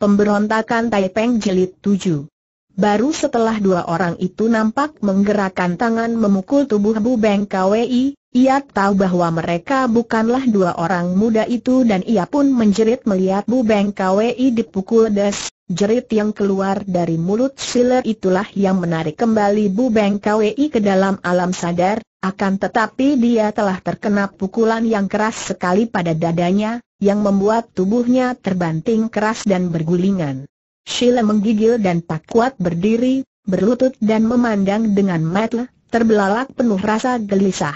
Pemberontakan Taipeng jelit 7 Baru setelah dua orang itu nampak menggerakkan tangan memukul tubuh Bu Beng Kwei, ia tahu bahwa mereka bukanlah dua orang muda itu dan ia pun menjerit melihat Bu Beng Kwei dipukul des. Jerit yang keluar dari mulut siler itulah yang menarik kembali Bu Beng Kwei ke dalam alam sadar, akan tetapi dia telah terkena pukulan yang keras sekali pada dadanya, yang membuat tubuhnya terbanting keras dan bergulingan. Sheila menggigil dan tak kuat berdiri, berlutut dan memandang dengan mata terbelalak penuh rasa gelisah.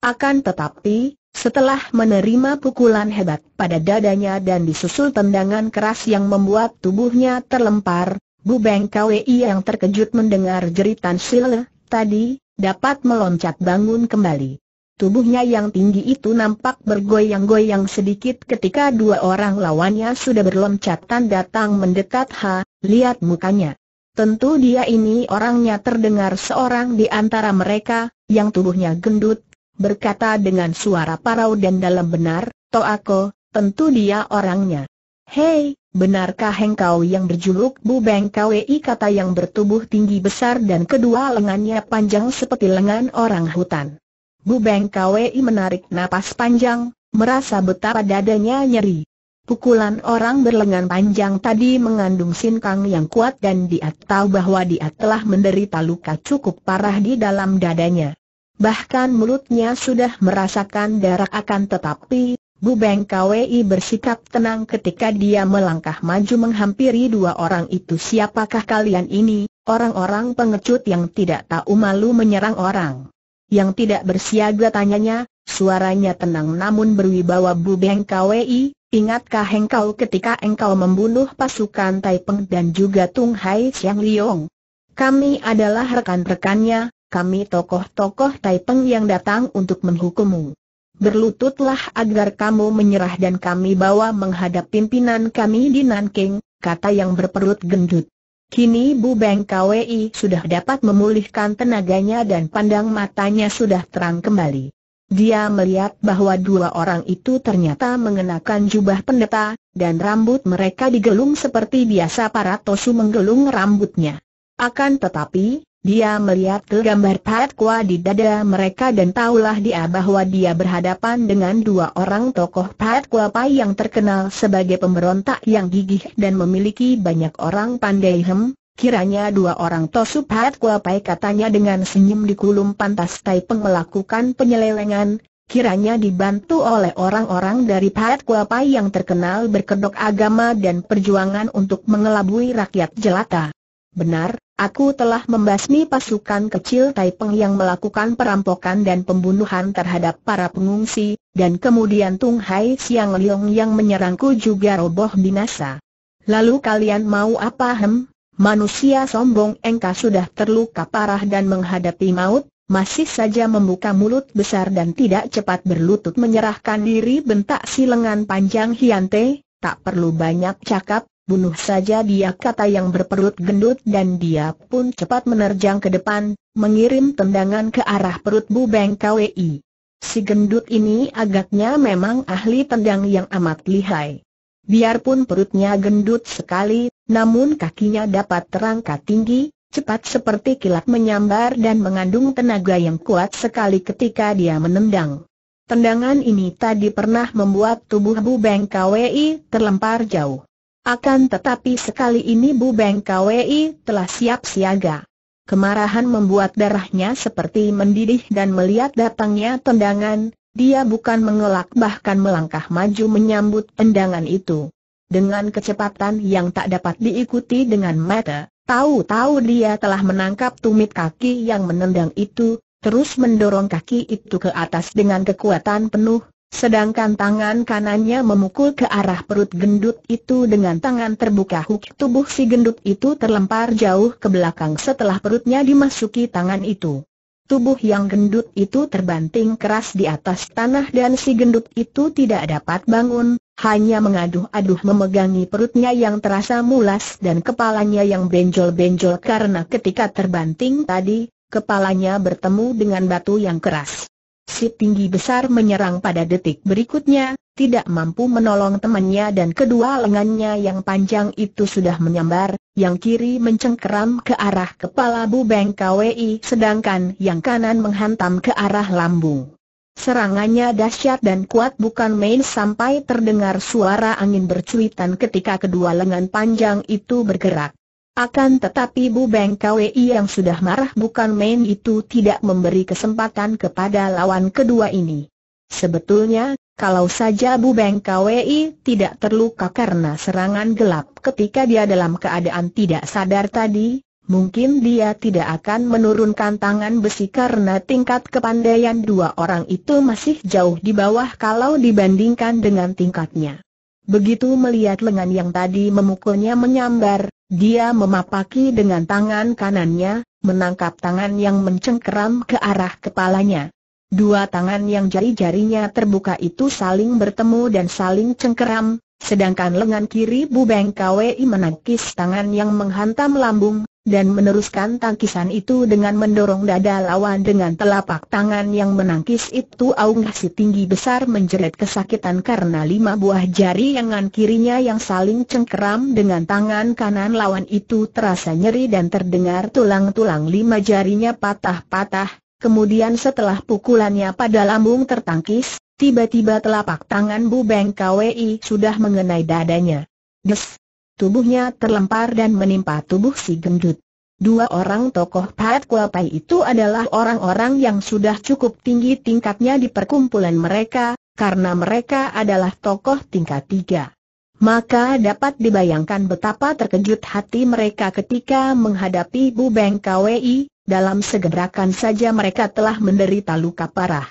Akan tetapi, setelah menerima pukulan hebat pada dadanya dan disusul tendangan keras yang membuat tubuhnya terlempar, Bu Beng Kwei yang terkejut mendengar jeritan Sheila tadi, dapat meloncat bangun kembali. Tubuhnya yang tinggi itu nampak bergoyang-goyang sedikit ketika dua orang lawannya sudah berloncatan datang mendekat ha, lihat mukanya. Tentu dia ini orangnya terdengar seorang di antara mereka, yang tubuhnya gendut, berkata dengan suara parau dan dalam benar, Toako, tentu dia orangnya. Hei, benarkah engkau yang berjuluk Bu Beng Kwei kata yang bertubuh tinggi besar dan kedua lengannya panjang seperti lengan orang hutan? Beng Kwei menarik napas panjang, merasa betapa dadanya nyeri. Pukulan orang berlengan panjang tadi mengandung sinkang yang kuat dan dia tahu bahwa dia telah menderita luka cukup parah di dalam dadanya. Bahkan mulutnya sudah merasakan darah akan tetapi, Beng Kwei bersikap tenang ketika dia melangkah maju menghampiri dua orang itu siapakah kalian ini, orang-orang pengecut yang tidak tahu malu menyerang orang yang tidak bersiaga tanyanya, suaranya tenang namun berwibawa Bu Beng KWI, ingatkah engkau ketika engkau membunuh pasukan Taipeng dan juga Tung Hai Xiang Liong? Kami adalah rekan-rekannya, kami tokoh-tokoh Taipeng yang datang untuk menghukummu. Berlututlah agar kamu menyerah dan kami bawa menghadap pimpinan kami di Nanking, kata yang berperut gendut. Kini Bu Beng KWI sudah dapat memulihkan tenaganya dan pandang matanya sudah terang kembali. Dia melihat bahwa dua orang itu ternyata mengenakan jubah pendeta, dan rambut mereka digelung seperti biasa para tosu menggelung rambutnya. Akan tetapi, dia melihat ke gambar Kwa di dada mereka dan tahulah dia bahwa dia berhadapan dengan dua orang tokoh Kwa Pai yang terkenal sebagai pemberontak yang gigih dan memiliki banyak orang pandai hem. Kiranya dua orang Tosu Kwa Pai katanya dengan senyum di kulum pantas Taipeng melakukan penyelewengan. Kiranya dibantu oleh orang-orang dari Kwa Pai yang terkenal berkedok agama dan perjuangan untuk mengelabui rakyat jelata. Benar, Aku telah membasmi pasukan kecil Taipeng yang melakukan perampokan dan pembunuhan terhadap para pengungsi, dan kemudian Tung Hai Siang Leong yang menyerangku juga roboh binasa. Lalu kalian mau apa hem? Manusia sombong engkau sudah terluka parah dan menghadapi maut, masih saja membuka mulut besar dan tidak cepat berlutut menyerahkan diri bentak si lengan panjang Hiante, tak perlu banyak cakap, bunuh saja dia kata yang berperut gendut dan dia pun cepat menerjang ke depan, mengirim tendangan ke arah perut Bu Beng KWI. Si gendut ini agaknya memang ahli tendang yang amat lihai. Biarpun perutnya gendut sekali, namun kakinya dapat terangkat tinggi, cepat seperti kilat menyambar dan mengandung tenaga yang kuat sekali ketika dia menendang. Tendangan ini tadi pernah membuat tubuh Bu Beng KWI terlempar jauh. Akan tetapi sekali ini Bu Beng KWI telah siap siaga. Kemarahan membuat darahnya seperti mendidih dan melihat datangnya tendangan, dia bukan mengelak bahkan melangkah maju menyambut tendangan itu. Dengan kecepatan yang tak dapat diikuti dengan mata, tahu-tahu dia telah menangkap tumit kaki yang menendang itu, terus mendorong kaki itu ke atas dengan kekuatan penuh, Sedangkan tangan kanannya memukul ke arah perut gendut itu dengan tangan terbuka huk tubuh si gendut itu terlempar jauh ke belakang setelah perutnya dimasuki tangan itu. Tubuh yang gendut itu terbanting keras di atas tanah dan si gendut itu tidak dapat bangun, hanya mengaduh-aduh memegangi perutnya yang terasa mulas dan kepalanya yang benjol-benjol karena ketika terbanting tadi, kepalanya bertemu dengan batu yang keras si tinggi besar menyerang pada detik berikutnya, tidak mampu menolong temannya dan kedua lengannya yang panjang itu sudah menyambar, yang kiri mencengkeram ke arah kepala Bubeng KWI sedangkan yang kanan menghantam ke arah lambung. Serangannya dahsyat dan kuat bukan main sampai terdengar suara angin bercuitan ketika kedua lengan panjang itu bergerak. Akan tetapi Bu Beng Kwei yang sudah marah bukan main itu tidak memberi kesempatan kepada lawan kedua ini. Sebetulnya, kalau saja Bu Beng Kwei tidak terluka karena serangan gelap ketika dia dalam keadaan tidak sadar tadi, mungkin dia tidak akan menurunkan tangan besi karena tingkat kepandaian dua orang itu masih jauh di bawah kalau dibandingkan dengan tingkatnya. Begitu melihat lengan yang tadi memukulnya menyambar, dia memapaki dengan tangan kanannya, menangkap tangan yang mencengkeram ke arah kepalanya. Dua tangan yang jari-jarinya terbuka itu saling bertemu dan saling cengkeram, sedangkan lengan kiri Bu Kwei menangkis tangan yang menghantam lambung, dan meneruskan tangkisan itu dengan mendorong dada lawan dengan telapak tangan yang menangkis itu Aung si tinggi besar menjerit kesakitan karena lima buah jari yang kirinya yang saling cengkeram dengan tangan kanan lawan itu terasa nyeri dan terdengar tulang-tulang lima jarinya patah-patah, kemudian setelah pukulannya pada lambung tertangkis, tiba-tiba telapak tangan Bu Beng KWI sudah mengenai dadanya. Des! tubuhnya terlempar dan menimpa tubuh si gendut. Dua orang tokoh Pat Kualpai itu adalah orang-orang yang sudah cukup tinggi tingkatnya di perkumpulan mereka, karena mereka adalah tokoh tingkat tiga. Maka dapat dibayangkan betapa terkejut hati mereka ketika menghadapi Bu Beng KWI, dalam segerakan saja mereka telah menderita luka parah.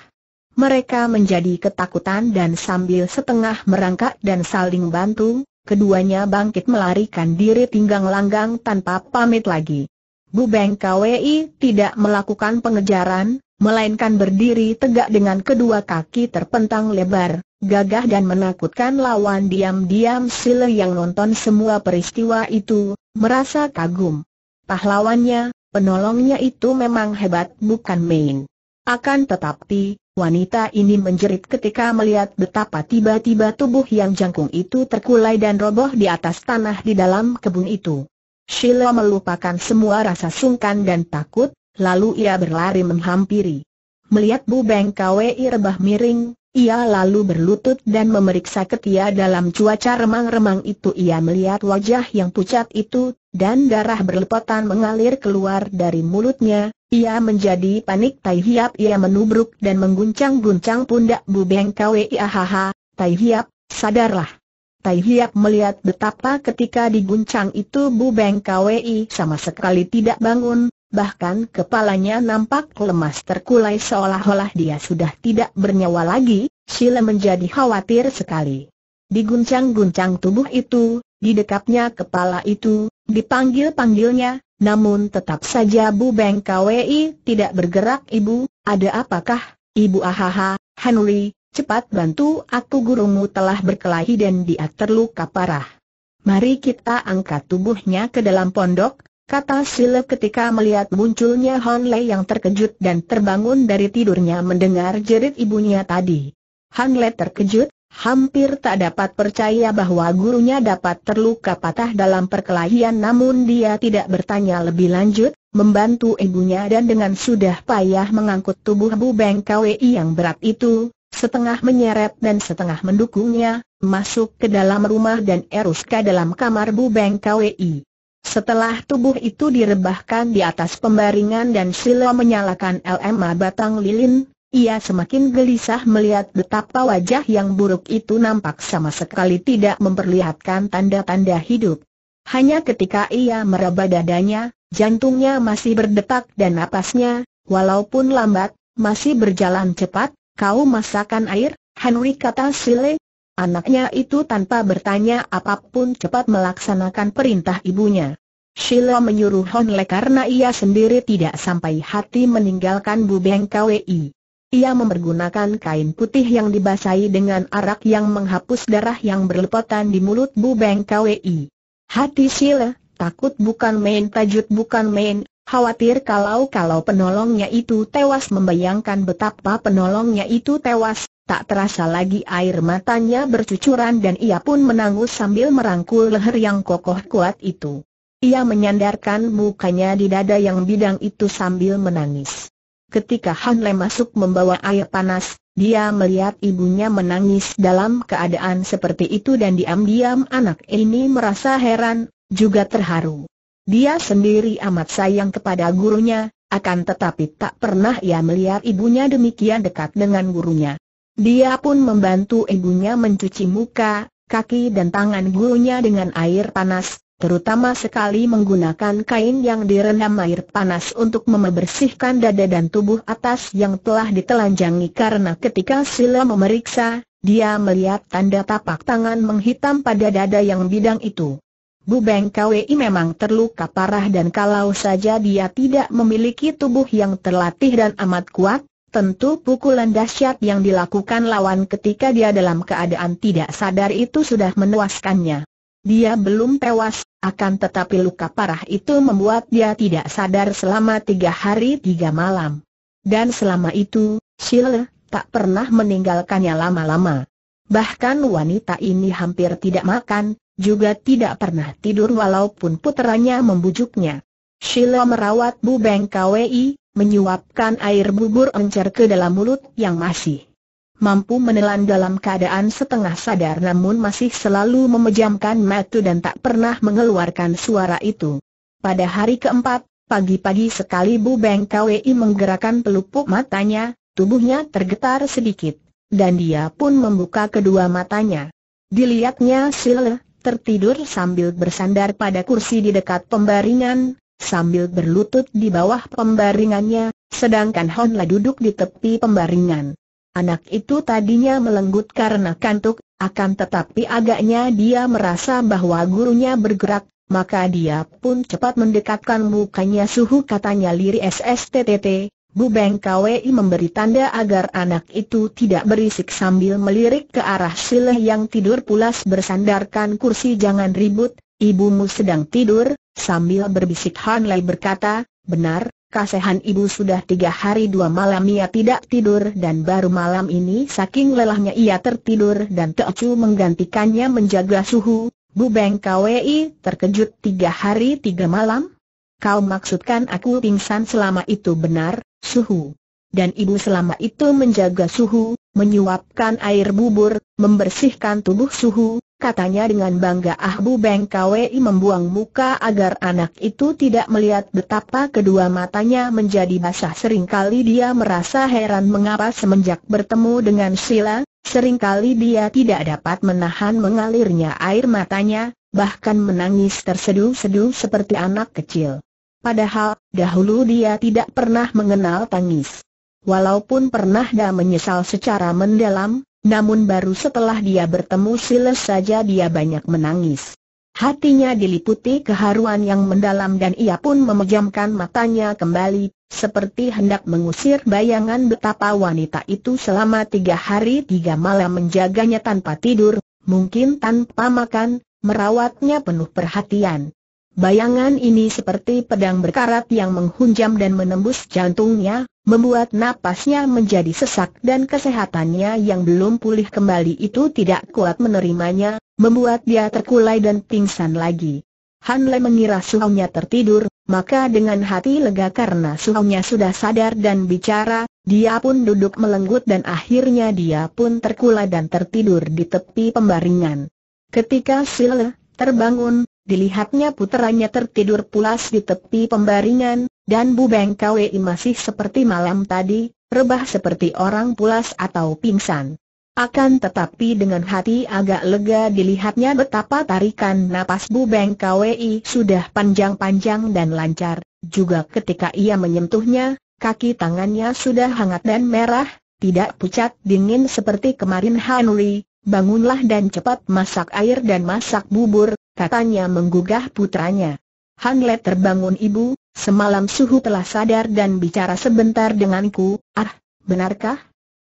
Mereka menjadi ketakutan dan sambil setengah merangkak dan saling bantu, keduanya bangkit melarikan diri tinggang langgang tanpa pamit lagi. Bu Beng KWI tidak melakukan pengejaran, melainkan berdiri tegak dengan kedua kaki terpentang lebar, gagah dan menakutkan lawan diam-diam Sile yang nonton semua peristiwa itu, merasa kagum. Pahlawannya, penolongnya itu memang hebat bukan main. Akan tetapi, Wanita ini menjerit ketika melihat betapa tiba-tiba tubuh yang jangkung itu terkulai dan roboh di atas tanah di dalam kebun itu. Sheila melupakan semua rasa sungkan dan takut, lalu ia berlari menghampiri. Melihat Bu Beng Kwei rebah miring, ia lalu berlutut dan memeriksa ketia dalam cuaca remang-remang itu ia melihat wajah yang pucat itu, dan darah berlepotan mengalir keluar dari mulutnya, ia menjadi panik Tai Hiap ia menubruk dan mengguncang-guncang pundak Bu Beng Kwi Tai Hiap, sadarlah. Tai Hiap melihat betapa ketika diguncang itu Bu Beng Kwi sama sekali tidak bangun, bahkan kepalanya nampak lemas terkulai seolah-olah dia sudah tidak bernyawa lagi, Sila menjadi khawatir sekali. Diguncang-guncang tubuh itu, didekapnya kepala itu, dipanggil-panggilnya, namun tetap saja Bu Beng KWI tidak bergerak ibu, ada apakah, ibu ahaha, Henry, cepat bantu aku gurumu telah berkelahi dan dia terluka parah. Mari kita angkat tubuhnya ke dalam pondok, kata Sile ketika melihat munculnya Han Lei yang terkejut dan terbangun dari tidurnya mendengar jerit ibunya tadi. Han Lei terkejut, Hampir tak dapat percaya bahwa gurunya dapat terluka patah dalam perkelahian namun dia tidak bertanya lebih lanjut, membantu ibunya dan dengan sudah payah mengangkut tubuh Bu Beng Kwei yang berat itu, setengah menyeret dan setengah mendukungnya, masuk ke dalam rumah dan eruska dalam kamar Bu Beng Kwei. Setelah tubuh itu direbahkan di atas pembaringan dan Silo menyalakan LMA batang lilin, ia semakin gelisah melihat betapa wajah yang buruk itu nampak sama sekali tidak memperlihatkan tanda-tanda hidup. Hanya ketika ia meraba dadanya, jantungnya masih berdetak dan napasnya, walaupun lambat, masih berjalan cepat, kau masakan air, Henry kata Sile. Anaknya itu tanpa bertanya apapun cepat melaksanakan perintah ibunya. Sheila menyuruh Honle karena ia sendiri tidak sampai hati meninggalkan Bubeng KWI. Ia mempergunakan kain putih yang dibasahi dengan arak yang menghapus darah yang berlepotan di mulut Bu Beng KWI. Hati Sile, takut bukan main tajut bukan main, khawatir kalau-kalau penolongnya itu tewas membayangkan betapa penolongnya itu tewas, tak terasa lagi air matanya bercucuran dan ia pun menangis sambil merangkul leher yang kokoh kuat itu. Ia menyandarkan mukanya di dada yang bidang itu sambil menangis ketika Han Le masuk membawa air panas, dia melihat ibunya menangis dalam keadaan seperti itu dan diam-diam anak ini merasa heran, juga terharu. Dia sendiri amat sayang kepada gurunya, akan tetapi tak pernah ia melihat ibunya demikian dekat dengan gurunya. Dia pun membantu ibunya mencuci muka, kaki dan tangan gurunya dengan air panas, terutama sekali menggunakan kain yang direndam air panas untuk membersihkan dada dan tubuh atas yang telah ditelanjangi karena ketika Sila memeriksa, dia melihat tanda tapak tangan menghitam pada dada yang bidang itu. Bu Beng Kwi memang terluka parah dan kalau saja dia tidak memiliki tubuh yang terlatih dan amat kuat, tentu pukulan dahsyat yang dilakukan lawan ketika dia dalam keadaan tidak sadar itu sudah menewaskannya. Dia belum tewas, akan tetapi luka parah itu membuat dia tidak sadar selama tiga hari tiga malam. Dan selama itu, Sheila tak pernah meninggalkannya lama-lama. Bahkan wanita ini hampir tidak makan, juga tidak pernah tidur walaupun putranya membujuknya. Sheila merawat Bu KWI, menyuapkan air bubur encer ke dalam mulut yang masih mampu menelan dalam keadaan setengah sadar namun masih selalu memejamkan mata dan tak pernah mengeluarkan suara itu. Pada hari keempat, pagi-pagi sekali Bu Beng Kwei menggerakkan pelupuk matanya, tubuhnya tergetar sedikit, dan dia pun membuka kedua matanya. Dilihatnya Sile, tertidur sambil bersandar pada kursi di dekat pembaringan, sambil berlutut di bawah pembaringannya, sedangkan Honla duduk di tepi pembaringan. Anak itu tadinya melenggut karena kantuk, akan tetapi agaknya dia merasa bahwa gurunya bergerak, maka dia pun cepat mendekatkan mukanya suhu katanya liri SSTTT, Bu Beng KWI memberi tanda agar anak itu tidak berisik sambil melirik ke arah sileh yang tidur pulas bersandarkan kursi jangan ribut, ibumu sedang tidur, sambil berbisik Hanlei berkata, benar, Kasehan ibu sudah tiga hari dua malam ia tidak tidur dan baru malam ini saking lelahnya ia tertidur dan Teocu menggantikannya menjaga suhu. Bu Beng KWI terkejut tiga hari tiga malam? Kau maksudkan aku pingsan selama itu benar, suhu? dan ibu selama itu menjaga suhu, menyuapkan air bubur, membersihkan tubuh suhu, katanya dengan bangga Ah Bu Beng Kwei membuang muka agar anak itu tidak melihat betapa kedua matanya menjadi basah seringkali dia merasa heran mengapa semenjak bertemu dengan Sila, seringkali dia tidak dapat menahan mengalirnya air matanya, bahkan menangis tersedu-sedu seperti anak kecil. Padahal, dahulu dia tidak pernah mengenal tangis. Walaupun pernah dia menyesal secara mendalam, namun baru setelah dia bertemu Silas saja dia banyak menangis. Hatinya diliputi keharuan yang mendalam dan ia pun memejamkan matanya kembali, seperti hendak mengusir bayangan betapa wanita itu selama tiga hari tiga malam menjaganya tanpa tidur, mungkin tanpa makan, merawatnya penuh perhatian. Bayangan ini seperti pedang berkarat yang menghunjam dan menembus jantungnya, membuat napasnya menjadi sesak dan kesehatannya yang belum pulih kembali itu tidak kuat menerimanya, membuat dia terkulai dan pingsan lagi. Han Le mengira suhunya tertidur, maka dengan hati lega karena suhunya sudah sadar dan bicara, dia pun duduk melenggut dan akhirnya dia pun terkulai dan tertidur di tepi pembaringan. Ketika Sile terbangun, dilihatnya puteranya tertidur pulas di tepi pembaringan, dan Bu Kwei masih seperti malam tadi, rebah seperti orang pulas atau pingsan. Akan tetapi dengan hati agak lega dilihatnya betapa tarikan napas Bu Kwei sudah panjang-panjang dan lancar, juga ketika ia menyentuhnya, kaki tangannya sudah hangat dan merah, tidak pucat dingin seperti kemarin Henry. bangunlah dan cepat masak air dan masak bubur, katanya menggugah putranya. Hanlet terbangun ibu, Semalam suhu telah sadar dan bicara sebentar denganku, ah, benarkah?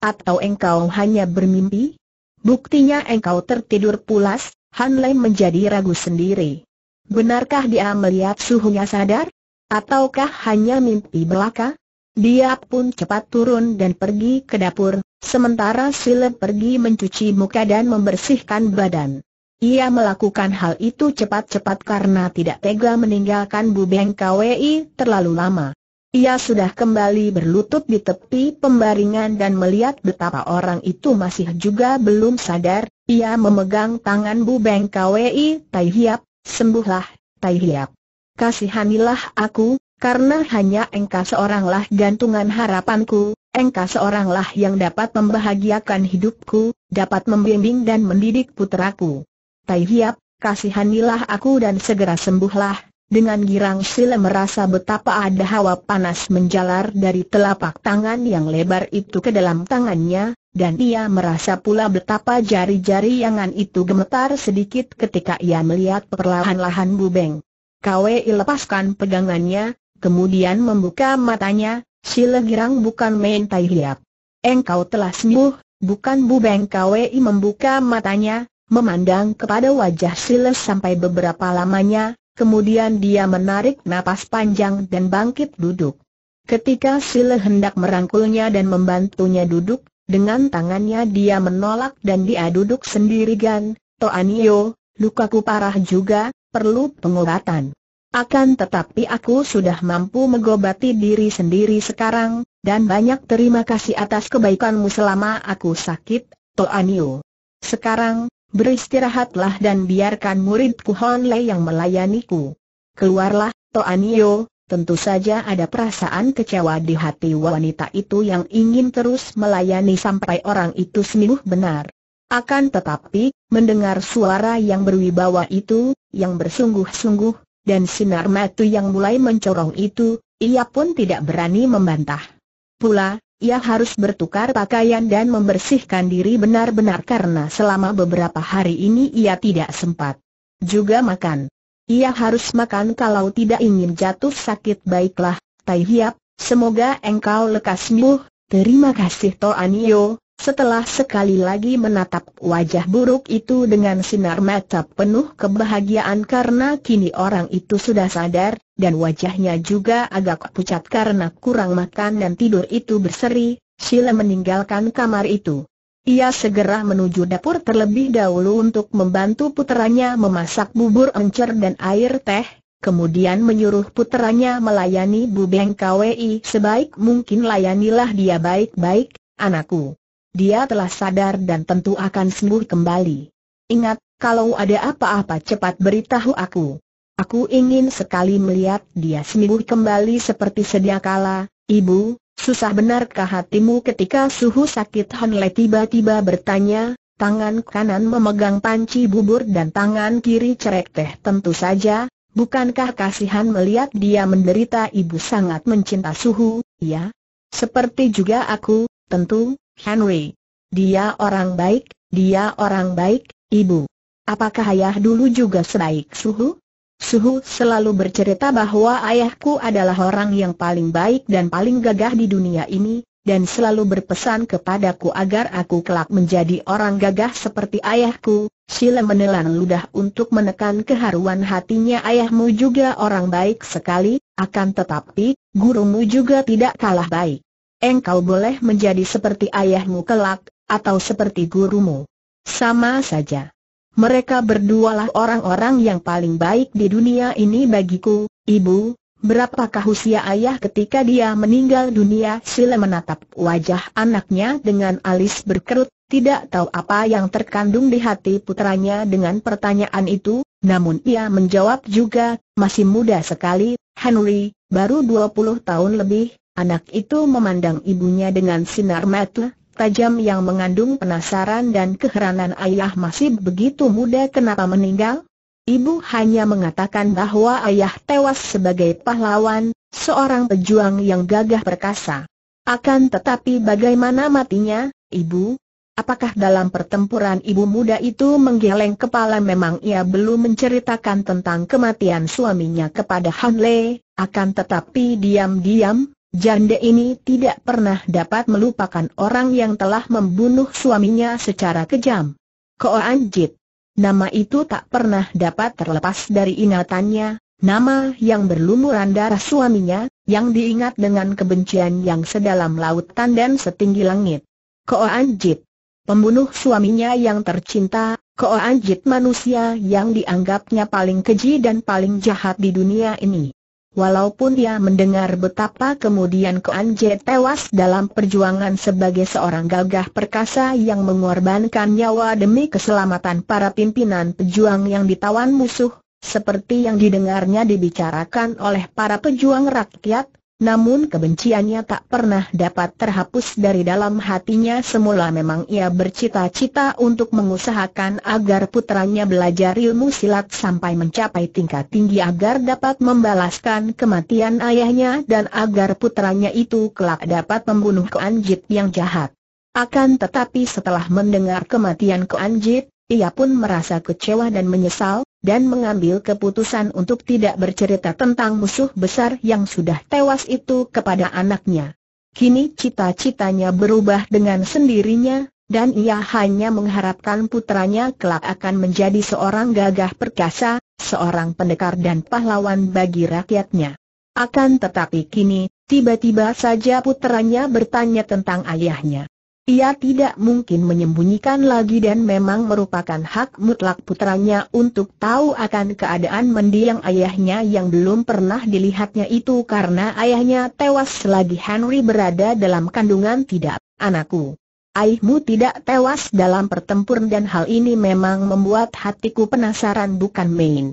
Atau engkau hanya bermimpi? Buktinya engkau tertidur pulas, Han Lei menjadi ragu sendiri. Benarkah dia melihat suhunya sadar? Ataukah hanya mimpi belaka? Dia pun cepat turun dan pergi ke dapur, sementara Sile pergi mencuci muka dan membersihkan badan. Ia melakukan hal itu cepat-cepat karena tidak tega meninggalkan Bu KWI terlalu lama. Ia sudah kembali berlutut di tepi pembaringan dan melihat betapa orang itu masih juga belum sadar, ia memegang tangan Bu KWI Tai Hiap, sembuhlah, Tai Hiap. Kasihanilah aku, karena hanya engkau seoranglah gantungan harapanku, engkau seoranglah yang dapat membahagiakan hidupku, dapat membimbing dan mendidik puteraku. Tai Hiap, kasihanilah aku dan segera sembuhlah. Dengan girang Sile merasa betapa ada hawa panas menjalar dari telapak tangan yang lebar itu ke dalam tangannya, dan ia merasa pula betapa jari-jari yangan itu gemetar sedikit ketika ia melihat perlahan-lahan Bubeng. Kwe lepaskan pegangannya, kemudian membuka matanya, Sile girang bukan main tai hiap. Engkau telah sembuh, bukan Bubeng Kwe membuka matanya, memandang kepada wajah Siles sampai beberapa lamanya, kemudian dia menarik napas panjang dan bangkit duduk. Ketika Sile hendak merangkulnya dan membantunya duduk, dengan tangannya dia menolak dan dia duduk sendirian, Toanio, lukaku parah juga, perlu pengobatan. Akan tetapi aku sudah mampu mengobati diri sendiri sekarang, dan banyak terima kasih atas kebaikanmu selama aku sakit, Toanio. Sekarang, beristirahatlah dan biarkan muridku Hon Lei yang melayaniku. Keluarlah, Toanio, tentu saja ada perasaan kecewa di hati wanita itu yang ingin terus melayani sampai orang itu sembuh benar. Akan tetapi, mendengar suara yang berwibawa itu, yang bersungguh-sungguh, dan sinar mata yang mulai mencorong itu, ia pun tidak berani membantah. Pula, ia harus bertukar pakaian dan membersihkan diri benar-benar karena selama beberapa hari ini ia tidak sempat juga makan. Ia harus makan kalau tidak ingin jatuh sakit baiklah, Tai Hiap, semoga engkau lekas sembuh, terima kasih Anio, setelah sekali lagi menatap wajah buruk itu dengan sinar mata penuh kebahagiaan karena kini orang itu sudah sadar, dan wajahnya juga agak pucat karena kurang makan dan tidur itu berseri, Sheila meninggalkan kamar itu. Ia segera menuju dapur terlebih dahulu untuk membantu puteranya memasak bubur encer dan air teh, kemudian menyuruh puteranya melayani bubeng KWI sebaik mungkin layanilah dia baik-baik, anakku. Dia telah sadar dan tentu akan sembuh kembali. Ingat, kalau ada apa-apa cepat beritahu aku. Aku ingin sekali melihat dia sembuh kembali seperti sedia kala, ibu, susah benarkah hatimu ketika suhu sakit Honle tiba-tiba bertanya, tangan kanan memegang panci bubur dan tangan kiri cerek teh tentu saja, bukankah kasihan melihat dia menderita ibu sangat mencinta suhu, ya? Seperti juga aku, tentu, Henry. Dia orang baik, dia orang baik, ibu. Apakah ayah dulu juga sebaik suhu? Suhu selalu bercerita bahwa ayahku adalah orang yang paling baik dan paling gagah di dunia ini, dan selalu berpesan kepadaku agar aku kelak menjadi orang gagah seperti ayahku. Sila menelan ludah untuk menekan keharuan hatinya ayahmu juga orang baik sekali, akan tetapi, gurumu juga tidak kalah baik engkau boleh menjadi seperti ayahmu kelak, atau seperti gurumu. Sama saja. Mereka berdualah orang-orang yang paling baik di dunia ini bagiku, ibu, Berapakah usia ayah ketika dia meninggal dunia? Sila menatap wajah anaknya dengan alis berkerut, tidak tahu apa yang terkandung di hati putranya dengan pertanyaan itu, namun ia menjawab juga, masih muda sekali, Henry, baru 20 tahun lebih, Anak itu memandang ibunya dengan sinar mata tajam yang mengandung penasaran dan keheranan ayah masih begitu muda kenapa meninggal? Ibu hanya mengatakan bahwa ayah tewas sebagai pahlawan, seorang pejuang yang gagah perkasa. Akan tetapi bagaimana matinya, ibu? Apakah dalam pertempuran ibu muda itu menggeleng kepala memang ia belum menceritakan tentang kematian suaminya kepada Han akan tetapi diam-diam, Janda ini tidak pernah dapat melupakan orang yang telah membunuh suaminya secara kejam. Koanjit, Nama itu tak pernah dapat terlepas dari ingatannya, nama yang berlumuran darah suaminya, yang diingat dengan kebencian yang sedalam lautan dan setinggi langit. Koanjit, Pembunuh suaminya yang tercinta, Koanjit manusia yang dianggapnya paling keji dan paling jahat di dunia ini. Walaupun dia mendengar betapa kemudian Kuan tewas dalam perjuangan sebagai seorang gagah perkasa yang mengorbankan nyawa demi keselamatan para pimpinan pejuang yang ditawan musuh, seperti yang didengarnya dibicarakan oleh para pejuang rakyat, namun kebenciannya tak pernah dapat terhapus dari dalam hatinya semula memang ia bercita-cita untuk mengusahakan agar putranya belajar ilmu silat sampai mencapai tingkat tinggi agar dapat membalaskan kematian ayahnya dan agar putranya itu kelak dapat membunuh Keanjit yang jahat. Akan tetapi setelah mendengar kematian Keanjit, ia pun merasa kecewa dan menyesal, dan mengambil keputusan untuk tidak bercerita tentang musuh besar yang sudah tewas itu kepada anaknya. Kini cita-citanya berubah dengan sendirinya, dan ia hanya mengharapkan putranya kelak akan menjadi seorang gagah perkasa, seorang pendekar dan pahlawan bagi rakyatnya. Akan tetapi kini, tiba-tiba saja putranya bertanya tentang ayahnya. Ia tidak mungkin menyembunyikan lagi dan memang merupakan hak mutlak putranya untuk tahu akan keadaan mendiang ayahnya yang belum pernah dilihatnya itu karena ayahnya tewas selagi Henry berada dalam kandungan tidak, anakku. Ayahmu tidak tewas dalam pertempuran dan hal ini memang membuat hatiku penasaran bukan main.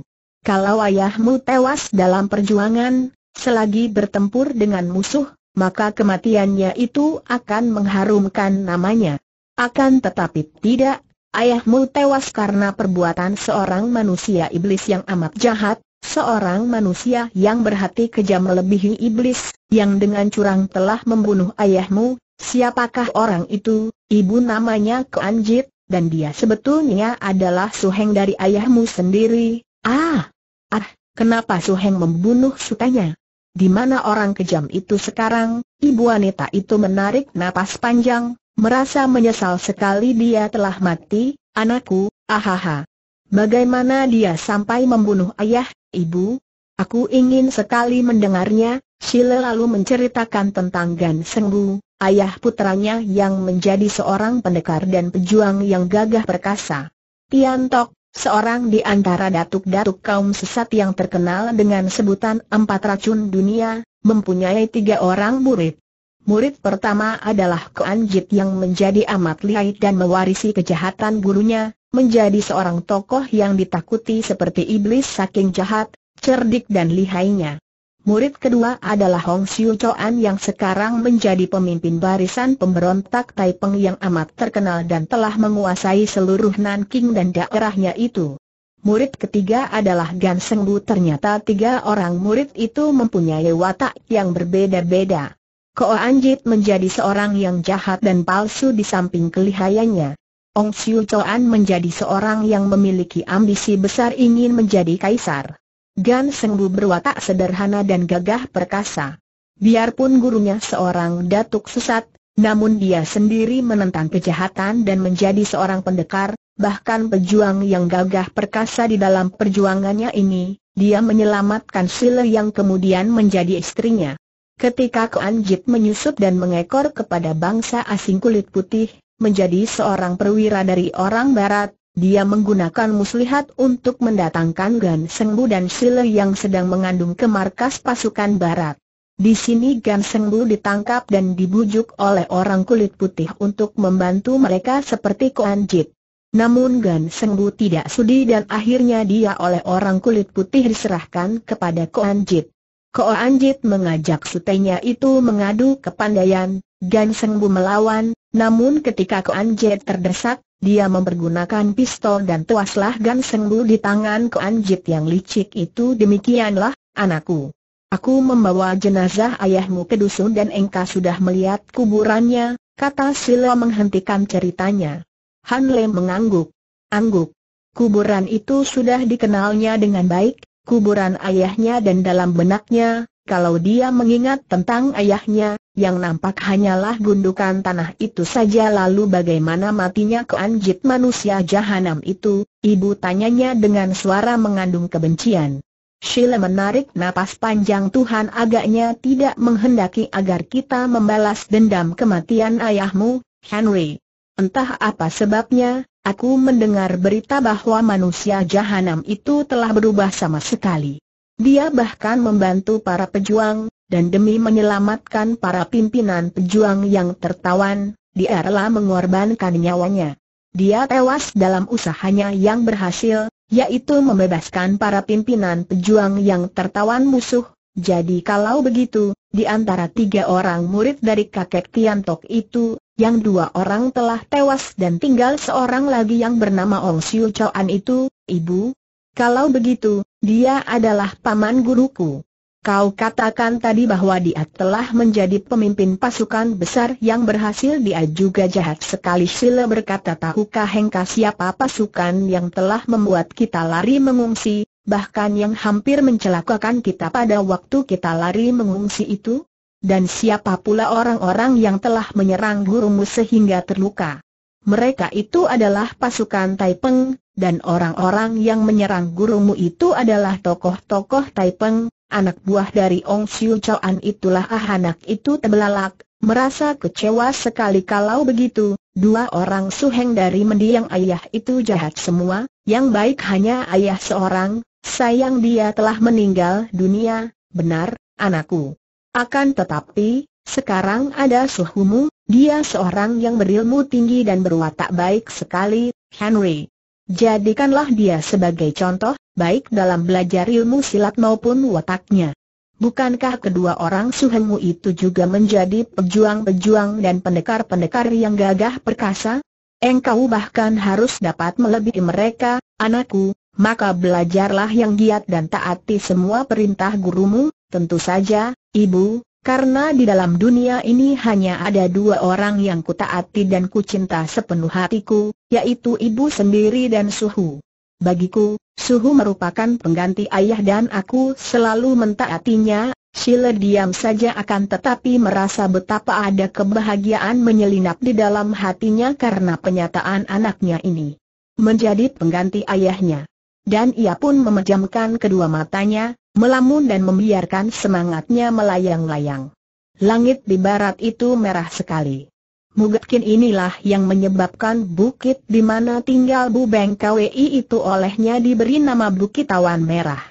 Kalau ayahmu tewas dalam perjuangan, selagi bertempur dengan musuh, maka kematiannya itu akan mengharumkan namanya. Akan tetapi tidak, ayahmu tewas karena perbuatan seorang manusia iblis yang amat jahat, seorang manusia yang berhati kejam melebihi iblis, yang dengan curang telah membunuh ayahmu, siapakah orang itu, ibu namanya Keanjit, dan dia sebetulnya adalah suheng dari ayahmu sendiri, ah, ah, kenapa suheng membunuh sutanya? di mana orang kejam itu sekarang, ibu wanita itu menarik napas panjang, merasa menyesal sekali dia telah mati, anakku, ahaha. Bagaimana dia sampai membunuh ayah, ibu? Aku ingin sekali mendengarnya, Sheila lalu menceritakan tentang Gan Sengbu, ayah putranya yang menjadi seorang pendekar dan pejuang yang gagah perkasa. Tiantok, seorang di antara datuk-datuk kaum sesat yang terkenal dengan sebutan empat racun dunia, mempunyai tiga orang murid. Murid pertama adalah Koan yang menjadi amat lihai dan mewarisi kejahatan gurunya, menjadi seorang tokoh yang ditakuti seperti iblis saking jahat, cerdik dan lihainya. Murid kedua adalah Hong Xiu Choan yang sekarang menjadi pemimpin barisan pemberontak Taipeng yang amat terkenal dan telah menguasai seluruh Nanking dan daerahnya itu. Murid ketiga adalah Gan Seng Bu ternyata tiga orang murid itu mempunyai watak yang berbeda-beda. Ko Anjit menjadi seorang yang jahat dan palsu di samping kelihayannya. Ong Xiu Choan menjadi seorang yang memiliki ambisi besar ingin menjadi kaisar. Gan Senggu berwatak sederhana dan gagah perkasa. Biarpun gurunya seorang datuk sesat, namun dia sendiri menentang kejahatan dan menjadi seorang pendekar, bahkan pejuang yang gagah perkasa di dalam perjuangannya ini, dia menyelamatkan Sile yang kemudian menjadi istrinya. Ketika Kuan menyusup dan mengekor kepada bangsa asing kulit putih, menjadi seorang perwira dari orang barat, dia menggunakan muslihat untuk mendatangkan Gan Sengbu dan Sile yang sedang mengandung ke markas pasukan barat. Di sini Gan Sengbu ditangkap dan dibujuk oleh orang kulit putih untuk membantu mereka seperti Koan Jit. Namun Gan Sengbu tidak sudi dan akhirnya dia oleh orang kulit putih diserahkan kepada Koan Jit. Koan Jit mengajak sutenya itu mengadu ke kepandaian, Gan Seng melawan, namun ketika Kuan Jit terdesak, dia mempergunakan pistol dan tuaslah Gan Seng di tangan Kuan Jit yang licik itu demikianlah, anakku. Aku membawa jenazah ayahmu ke dusun dan engkau sudah melihat kuburannya, kata Silo menghentikan ceritanya. Han Le mengangguk. Angguk. Kuburan itu sudah dikenalnya dengan baik, kuburan ayahnya dan dalam benaknya, kalau dia mengingat tentang ayahnya, yang nampak hanyalah gundukan tanah itu saja lalu bagaimana matinya keanjit manusia jahanam itu, ibu tanyanya dengan suara mengandung kebencian. Sheila menarik napas panjang Tuhan agaknya tidak menghendaki agar kita membalas dendam kematian ayahmu, Henry. Entah apa sebabnya, aku mendengar berita bahwa manusia jahanam itu telah berubah sama sekali. Dia bahkan membantu para pejuang, dan demi menyelamatkan para pimpinan pejuang yang tertawan, dia rela mengorbankan nyawanya. Dia tewas dalam usahanya yang berhasil, yaitu membebaskan para pimpinan pejuang yang tertawan musuh, jadi kalau begitu, di antara tiga orang murid dari kakek Tiantok itu, yang dua orang telah tewas dan tinggal seorang lagi yang bernama Ong Siu Chuan itu, ibu, kalau begitu, dia adalah paman guruku. Kau katakan tadi bahwa dia telah menjadi pemimpin pasukan besar yang berhasil dia juga jahat sekali Sila berkata tahukah Hengka siapa pasukan yang telah membuat kita lari mengungsi, bahkan yang hampir mencelakakan kita pada waktu kita lari mengungsi itu? Dan siapa pula orang-orang yang telah menyerang gurumu sehingga terluka? Mereka itu adalah pasukan Taipeng, dan orang-orang yang menyerang gurumu itu adalah tokoh-tokoh Taipeng, anak buah dari Ong Siu An itulah ah anak itu terbelalak, merasa kecewa sekali kalau begitu, dua orang suheng dari mendiang ayah itu jahat semua, yang baik hanya ayah seorang, sayang dia telah meninggal dunia, benar, anakku. Akan tetapi, sekarang ada suhumu, dia seorang yang berilmu tinggi dan berwatak baik sekali, Henry. Jadikanlah dia sebagai contoh, baik dalam belajar ilmu silat maupun wataknya. Bukankah kedua orang suhemu itu juga menjadi pejuang-pejuang dan pendekar-pendekar yang gagah perkasa? Engkau bahkan harus dapat melebihi mereka, anakku, maka belajarlah yang giat dan taati semua perintah gurumu, tentu saja, ibu, karena di dalam dunia ini hanya ada dua orang yang kutaati dan kucinta sepenuh hatiku, yaitu ibu sendiri dan suhu. Bagiku, suhu merupakan pengganti ayah dan aku selalu mentaatinya, Sheila diam saja akan tetapi merasa betapa ada kebahagiaan menyelinap di dalam hatinya karena penyataan anaknya ini. Menjadi pengganti ayahnya. Dan ia pun memejamkan kedua matanya, melamun dan membiarkan semangatnya melayang-layang. Langit di barat itu merah sekali. Mungkin inilah yang menyebabkan bukit di mana tinggal Bu Beng KWI itu olehnya diberi nama Bukit Awan Merah.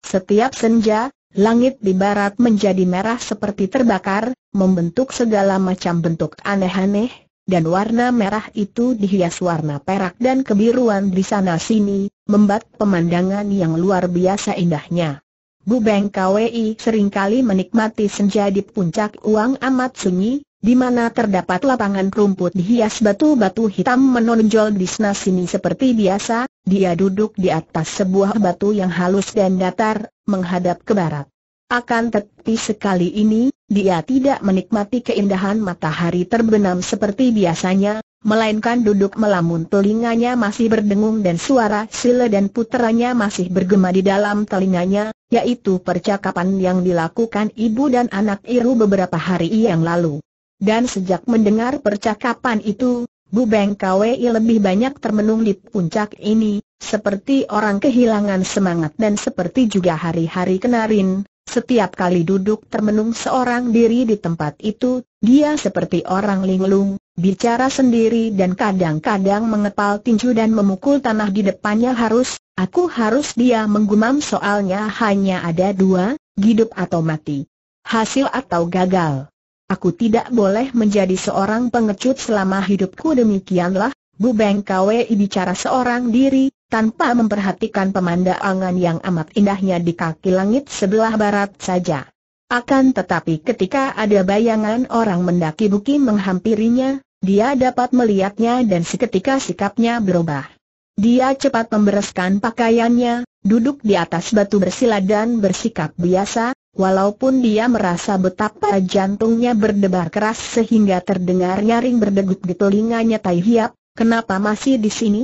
Setiap senja, langit di barat menjadi merah seperti terbakar, membentuk segala macam bentuk aneh-aneh, dan warna merah itu dihias warna perak dan kebiruan di sana-sini, membuat pemandangan yang luar biasa indahnya. Bubeng KWI seringkali menikmati senja di puncak uang amat sunyi, di mana terdapat lapangan rumput dihias batu-batu hitam menonjol di sana sini seperti biasa, dia duduk di atas sebuah batu yang halus dan datar, menghadap ke barat. Akan tetapi sekali ini, dia tidak menikmati keindahan matahari terbenam seperti biasanya, melainkan duduk melamun telinganya masih berdengung dan suara sila dan puteranya masih bergema di dalam telinganya, yaitu percakapan yang dilakukan ibu dan anak Iru beberapa hari yang lalu. Dan sejak mendengar percakapan itu, Bu Beng Kwei lebih banyak termenung di puncak ini, seperti orang kehilangan semangat dan seperti juga hari-hari kenarin, setiap kali duduk termenung seorang diri di tempat itu, dia seperti orang linglung, bicara sendiri dan kadang-kadang mengepal tinju dan memukul tanah di depannya harus, aku harus dia menggumam soalnya hanya ada dua, hidup atau mati. Hasil atau gagal. Aku tidak boleh menjadi seorang pengecut selama hidupku demikianlah, Bu Beng KWI bicara seorang diri, tanpa memperhatikan pemandangan yang amat indahnya di kaki langit sebelah barat saja. Akan tetapi ketika ada bayangan orang mendaki bukit menghampirinya, dia dapat melihatnya dan seketika sikapnya berubah. Dia cepat membereskan pakaiannya, duduk di atas batu bersila dan bersikap biasa, walaupun dia merasa betapa jantungnya berdebar keras sehingga terdengar nyaring berdegup di telinganya Tai Hiap, kenapa masih di sini?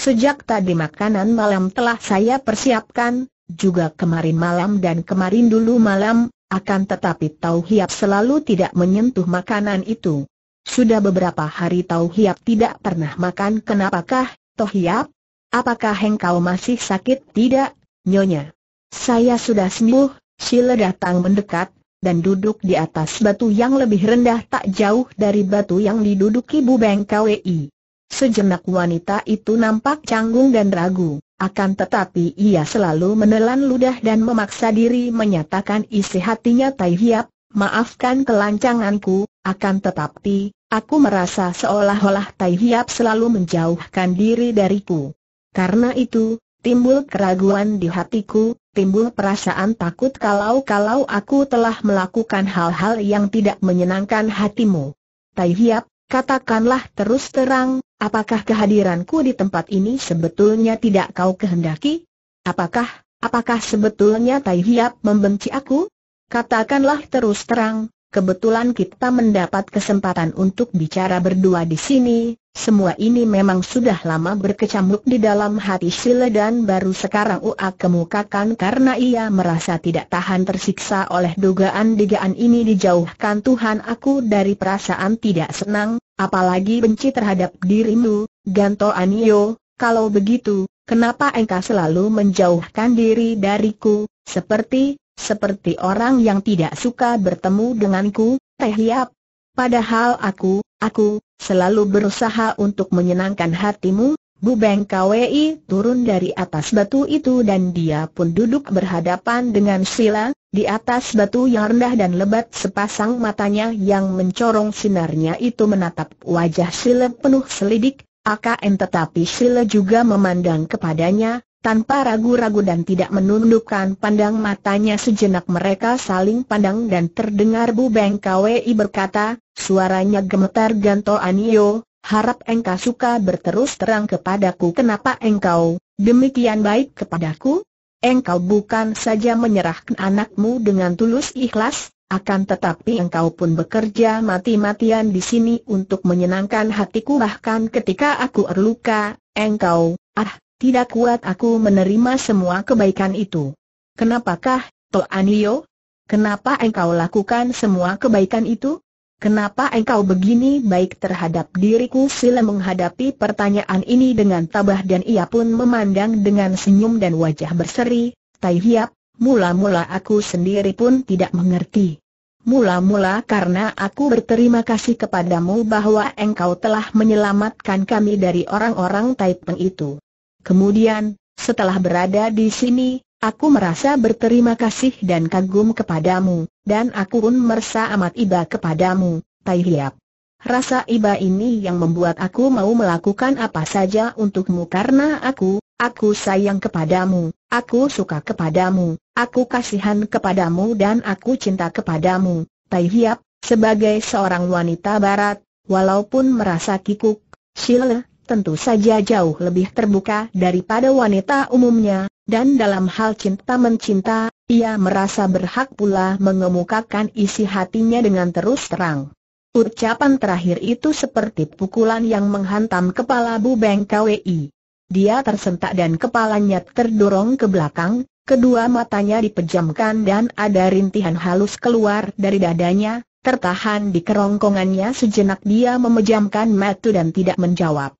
Sejak tadi makanan malam telah saya persiapkan, juga kemarin malam dan kemarin dulu malam, akan tetapi Tau Hiap selalu tidak menyentuh makanan itu. Sudah beberapa hari Tau Hiap tidak pernah makan kenapakah, Tau Hiap? Apakah engkau masih sakit? Tidak, Nyonya. Saya sudah sembuh, Sile datang mendekat, dan duduk di atas batu yang lebih rendah tak jauh dari batu yang diduduki Bu Beng KWI. Sejenak wanita itu nampak canggung dan ragu, akan tetapi ia selalu menelan ludah dan memaksa diri menyatakan isi hatinya Tai Hiap, maafkan kelancanganku, akan tetapi, aku merasa seolah-olah Tai Hiap selalu menjauhkan diri dariku. Karena itu, timbul keraguan di hatiku, timbul perasaan takut kalau-kalau aku telah melakukan hal-hal yang tidak menyenangkan hatimu. Tai Hiap, katakanlah terus terang, Apakah kehadiranku di tempat ini sebetulnya tidak kau kehendaki? Apakah, apakah sebetulnya Tai Hiap membenci aku? Katakanlah terus terang, kebetulan kita mendapat kesempatan untuk bicara berdua di sini, semua ini memang sudah lama berkecamuk di dalam hati Sile dan baru sekarang Ua kemukakan karena ia merasa tidak tahan tersiksa oleh dugaan-dugaan ini dijauhkan Tuhan aku dari perasaan tidak senang, apalagi benci terhadap dirimu, Ganto Anio, kalau begitu, kenapa engkau selalu menjauhkan diri dariku, seperti, seperti orang yang tidak suka bertemu denganku, Teh Liap. Padahal aku, aku, selalu berusaha untuk menyenangkan hatimu, Bu Beng KWI turun dari atas batu itu dan dia pun duduk berhadapan dengan Sila, di atas batu yang rendah dan lebat sepasang matanya yang mencorong sinarnya itu menatap wajah Sila penuh selidik, AKN tetapi Sila juga memandang kepadanya, tanpa ragu-ragu dan tidak menundukkan pandang matanya sejenak mereka saling pandang dan terdengar Bu Beng KWI berkata, suaranya gemetar Ganto Anio, harap engkau suka berterus terang kepadaku kenapa engkau demikian baik kepadaku? Engkau bukan saja menyerahkan anakmu dengan tulus ikhlas, akan tetapi engkau pun bekerja mati-matian di sini untuk menyenangkan hatiku bahkan ketika aku terluka, engkau, ah, tidak kuat aku menerima semua kebaikan itu. Kenapakah, Toanio? Kenapa engkau lakukan semua kebaikan itu? Kenapa engkau begini baik terhadap diriku Sila menghadapi pertanyaan ini dengan tabah dan ia pun memandang dengan senyum dan wajah berseri, Tai Hiap, mula-mula aku sendiri pun tidak mengerti. Mula-mula karena aku berterima kasih kepadamu bahwa engkau telah menyelamatkan kami dari orang-orang Tai itu. Kemudian, setelah berada di sini, aku merasa berterima kasih dan kagum kepadamu, dan aku pun merasa amat iba kepadamu, Tai Hiap. Rasa iba ini yang membuat aku mau melakukan apa saja untukmu karena aku, aku sayang kepadamu, aku suka kepadamu, aku kasihan kepadamu dan aku cinta kepadamu, Tai Hiap, sebagai seorang wanita barat, walaupun merasa kikuk, Sheila, tentu saja jauh lebih terbuka daripada wanita umumnya, dan dalam hal cinta mencinta, ia merasa berhak pula mengemukakan isi hatinya dengan terus terang. Ucapan terakhir itu seperti pukulan yang menghantam kepala Bu Beng KWI. Dia tersentak dan kepalanya terdorong ke belakang, kedua matanya dipejamkan dan ada rintihan halus keluar dari dadanya, tertahan di kerongkongannya sejenak dia memejamkan mata dan tidak menjawab.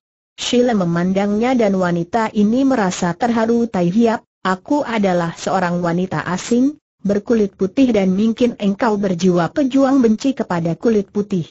Sheila memandangnya dan wanita ini merasa terharu Tai Hiap, aku adalah seorang wanita asing, berkulit putih dan mungkin engkau berjiwa pejuang benci kepada kulit putih.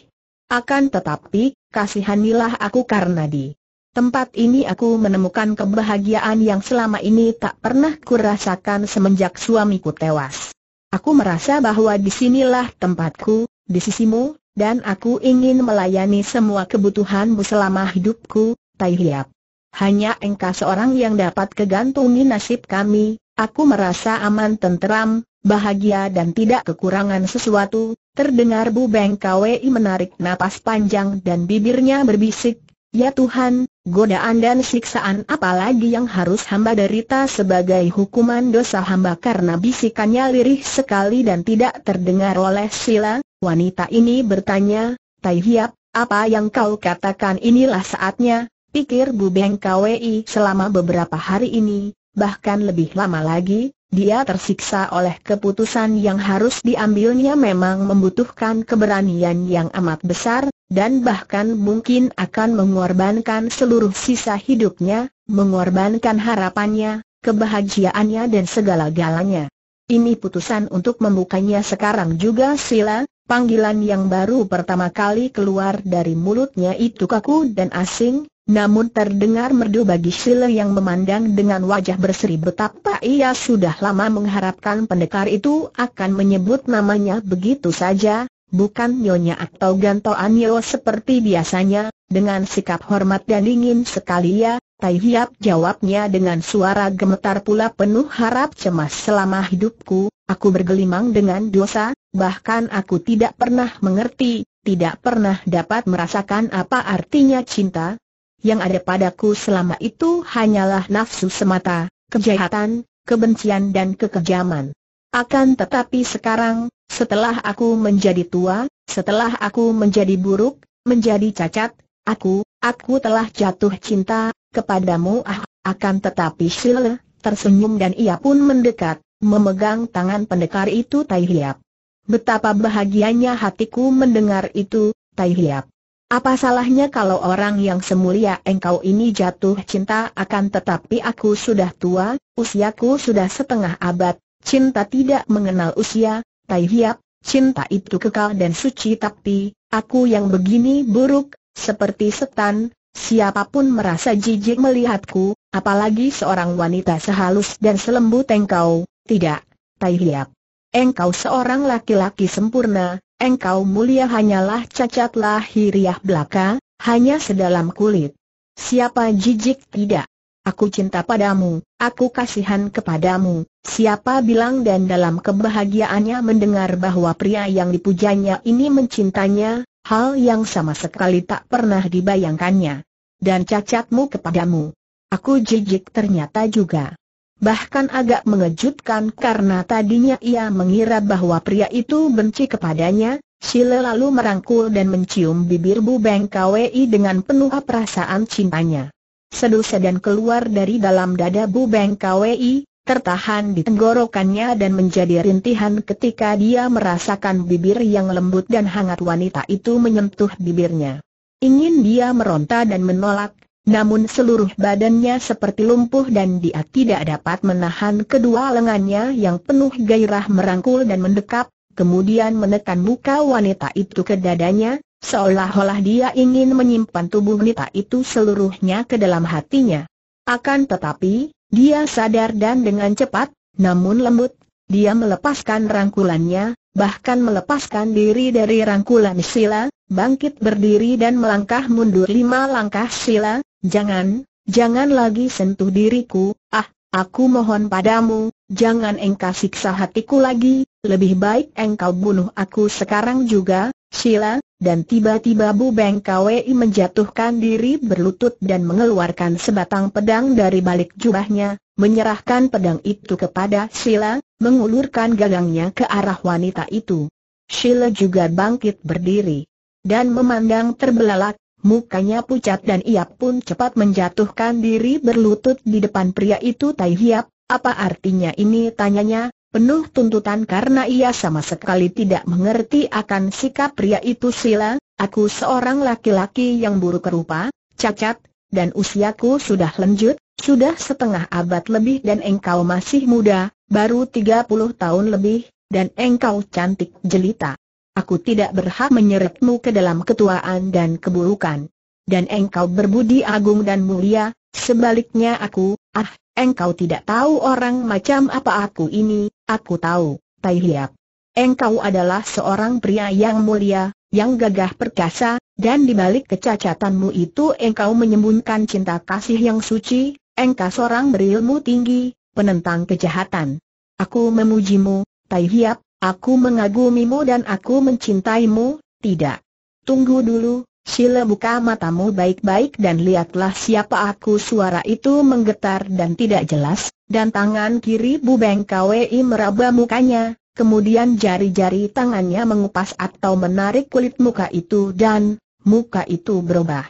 Akan tetapi, kasihanilah aku karena di tempat ini aku menemukan kebahagiaan yang selama ini tak pernah kurasakan semenjak suamiku tewas. Aku merasa bahwa disinilah tempatku, di sisimu, dan aku ingin melayani semua kebutuhanmu selama hidupku, Tai Hiap. Hanya engkau seorang yang dapat kegantungi nasib kami, aku merasa aman tenteram, bahagia dan tidak kekurangan sesuatu, terdengar Bu Beng KWI menarik napas panjang dan bibirnya berbisik, Ya Tuhan, godaan dan siksaan apalagi yang harus hamba derita sebagai hukuman dosa hamba karena bisikannya lirih sekali dan tidak terdengar oleh sila, wanita ini bertanya, Tai Hiap, apa yang kau katakan inilah saatnya, Pikir Bu Beng KWI selama beberapa hari ini, bahkan lebih lama lagi, dia tersiksa oleh keputusan yang harus diambilnya memang membutuhkan keberanian yang amat besar, dan bahkan mungkin akan mengorbankan seluruh sisa hidupnya, mengorbankan harapannya, kebahagiaannya dan segala-galanya. Ini putusan untuk membukanya sekarang juga sila, panggilan yang baru pertama kali keluar dari mulutnya itu kaku dan asing, namun terdengar merdu bagi Sile yang memandang dengan wajah berseri betapa ia sudah lama mengharapkan pendekar itu akan menyebut namanya begitu saja, bukan Nyonya atau Ganto Anyo seperti biasanya, dengan sikap hormat dan dingin sekali ya, Tai Hiap jawabnya dengan suara gemetar pula penuh harap cemas selama hidupku, aku bergelimang dengan dosa, bahkan aku tidak pernah mengerti, tidak pernah dapat merasakan apa artinya cinta, yang ada padaku selama itu hanyalah nafsu semata, kejahatan, kebencian dan kekejaman. Akan tetapi sekarang, setelah aku menjadi tua, setelah aku menjadi buruk, menjadi cacat, aku, aku telah jatuh cinta kepadamu ah, akan tetapi Shile tersenyum dan ia pun mendekat, memegang tangan pendekar itu Tai Hiap. Betapa bahagianya hatiku mendengar itu, Tai Hiap. Apa salahnya kalau orang yang semulia engkau ini jatuh cinta akan tetapi aku sudah tua, usiaku sudah setengah abad, cinta tidak mengenal usia, tai hiap, cinta itu kekal dan suci tapi, aku yang begini buruk, seperti setan, siapapun merasa jijik melihatku, apalagi seorang wanita sehalus dan selembut engkau, tidak, tai hiap. Engkau seorang laki-laki sempurna, engkau mulia hanyalah cacat lahiriah belaka, hanya sedalam kulit. Siapa jijik tidak? Aku cinta padamu, aku kasihan kepadamu, siapa bilang dan dalam kebahagiaannya mendengar bahwa pria yang dipujanya ini mencintanya, hal yang sama sekali tak pernah dibayangkannya. Dan cacatmu kepadamu. Aku jijik ternyata juga bahkan agak mengejutkan karena tadinya ia mengira bahwa pria itu benci kepadanya, Shile lalu merangkul dan mencium bibir Bu Beng Kwi dengan penuh perasaan cintanya. Sedusa dan keluar dari dalam dada Bu Beng Kwi, tertahan di tenggorokannya dan menjadi rintihan ketika dia merasakan bibir yang lembut dan hangat wanita itu menyentuh bibirnya. Ingin dia meronta dan menolak, namun seluruh badannya seperti lumpuh dan dia tidak dapat menahan kedua lengannya yang penuh gairah merangkul dan mendekap, kemudian menekan muka wanita itu ke dadanya, seolah-olah dia ingin menyimpan tubuh wanita itu seluruhnya ke dalam hatinya. Akan tetapi, dia sadar dan dengan cepat, namun lembut, dia melepaskan rangkulannya, bahkan melepaskan diri dari rangkulan Sila, bangkit berdiri dan melangkah mundur lima langkah Sila, Jangan, jangan lagi sentuh diriku, ah, aku mohon padamu, jangan engkau siksa hatiku lagi, lebih baik engkau bunuh aku sekarang juga, Sheila, dan tiba-tiba Bu Beng Kwei menjatuhkan diri berlutut dan mengeluarkan sebatang pedang dari balik jubahnya, menyerahkan pedang itu kepada Sheila, mengulurkan gagangnya ke arah wanita itu. Sheila juga bangkit berdiri dan memandang terbelalak Mukanya pucat dan ia pun cepat menjatuhkan diri berlutut di depan pria itu Tai Hiap, apa artinya ini tanyanya, penuh tuntutan karena ia sama sekali tidak mengerti akan sikap pria itu sila, aku seorang laki-laki yang buruk rupa, cacat, dan usiaku sudah lanjut, sudah setengah abad lebih dan engkau masih muda, baru 30 tahun lebih, dan engkau cantik jelita. Aku tidak berhak menyeretmu ke dalam ketuaan dan keburukan. Dan engkau berbudi agung dan mulia, sebaliknya aku, ah, engkau tidak tahu orang macam apa aku ini, aku tahu, Tai Hiap. Engkau adalah seorang pria yang mulia, yang gagah perkasa, dan di balik kecacatanmu itu engkau menyembunyikan cinta kasih yang suci, engkau seorang berilmu tinggi, penentang kejahatan. Aku memujimu, Tai Hiap, Aku mengagumimu dan aku mencintaimu, tidak. Tunggu dulu, Sila buka matamu baik-baik dan lihatlah siapa aku suara itu menggetar dan tidak jelas, dan tangan kiri Bu Beng Kwei meraba mukanya, kemudian jari-jari tangannya mengupas atau menarik kulit muka itu dan, muka itu berubah.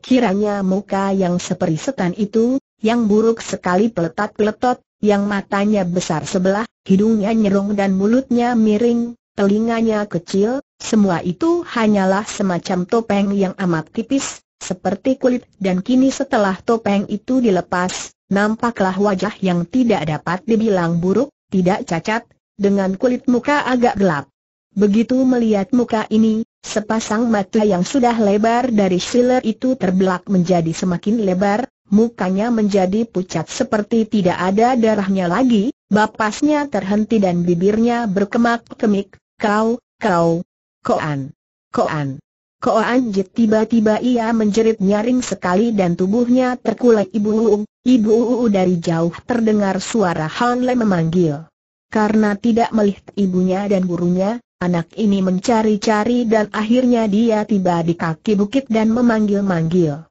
Kiranya muka yang seperti setan itu, yang buruk sekali peletat-peletot, yang matanya besar sebelah, hidungnya nyerung dan mulutnya miring, telinganya kecil, semua itu hanyalah semacam topeng yang amat tipis, seperti kulit dan kini setelah topeng itu dilepas, nampaklah wajah yang tidak dapat dibilang buruk, tidak cacat, dengan kulit muka agak gelap. Begitu melihat muka ini, Sepasang mata yang sudah lebar dari Schiller itu terbelak menjadi semakin lebar, Mukanya menjadi pucat seperti tidak ada darahnya lagi, bapasnya terhenti dan bibirnya berkemak-kemik, kau, kau, koan, koan. Koan Jit tiba-tiba ia menjerit nyaring sekali dan tubuhnya terkulai Ibu Uu, Ibu Uu dari jauh terdengar suara Han memanggil. Karena tidak melihat ibunya dan gurunya, anak ini mencari-cari dan akhirnya dia tiba di kaki bukit dan memanggil-manggil.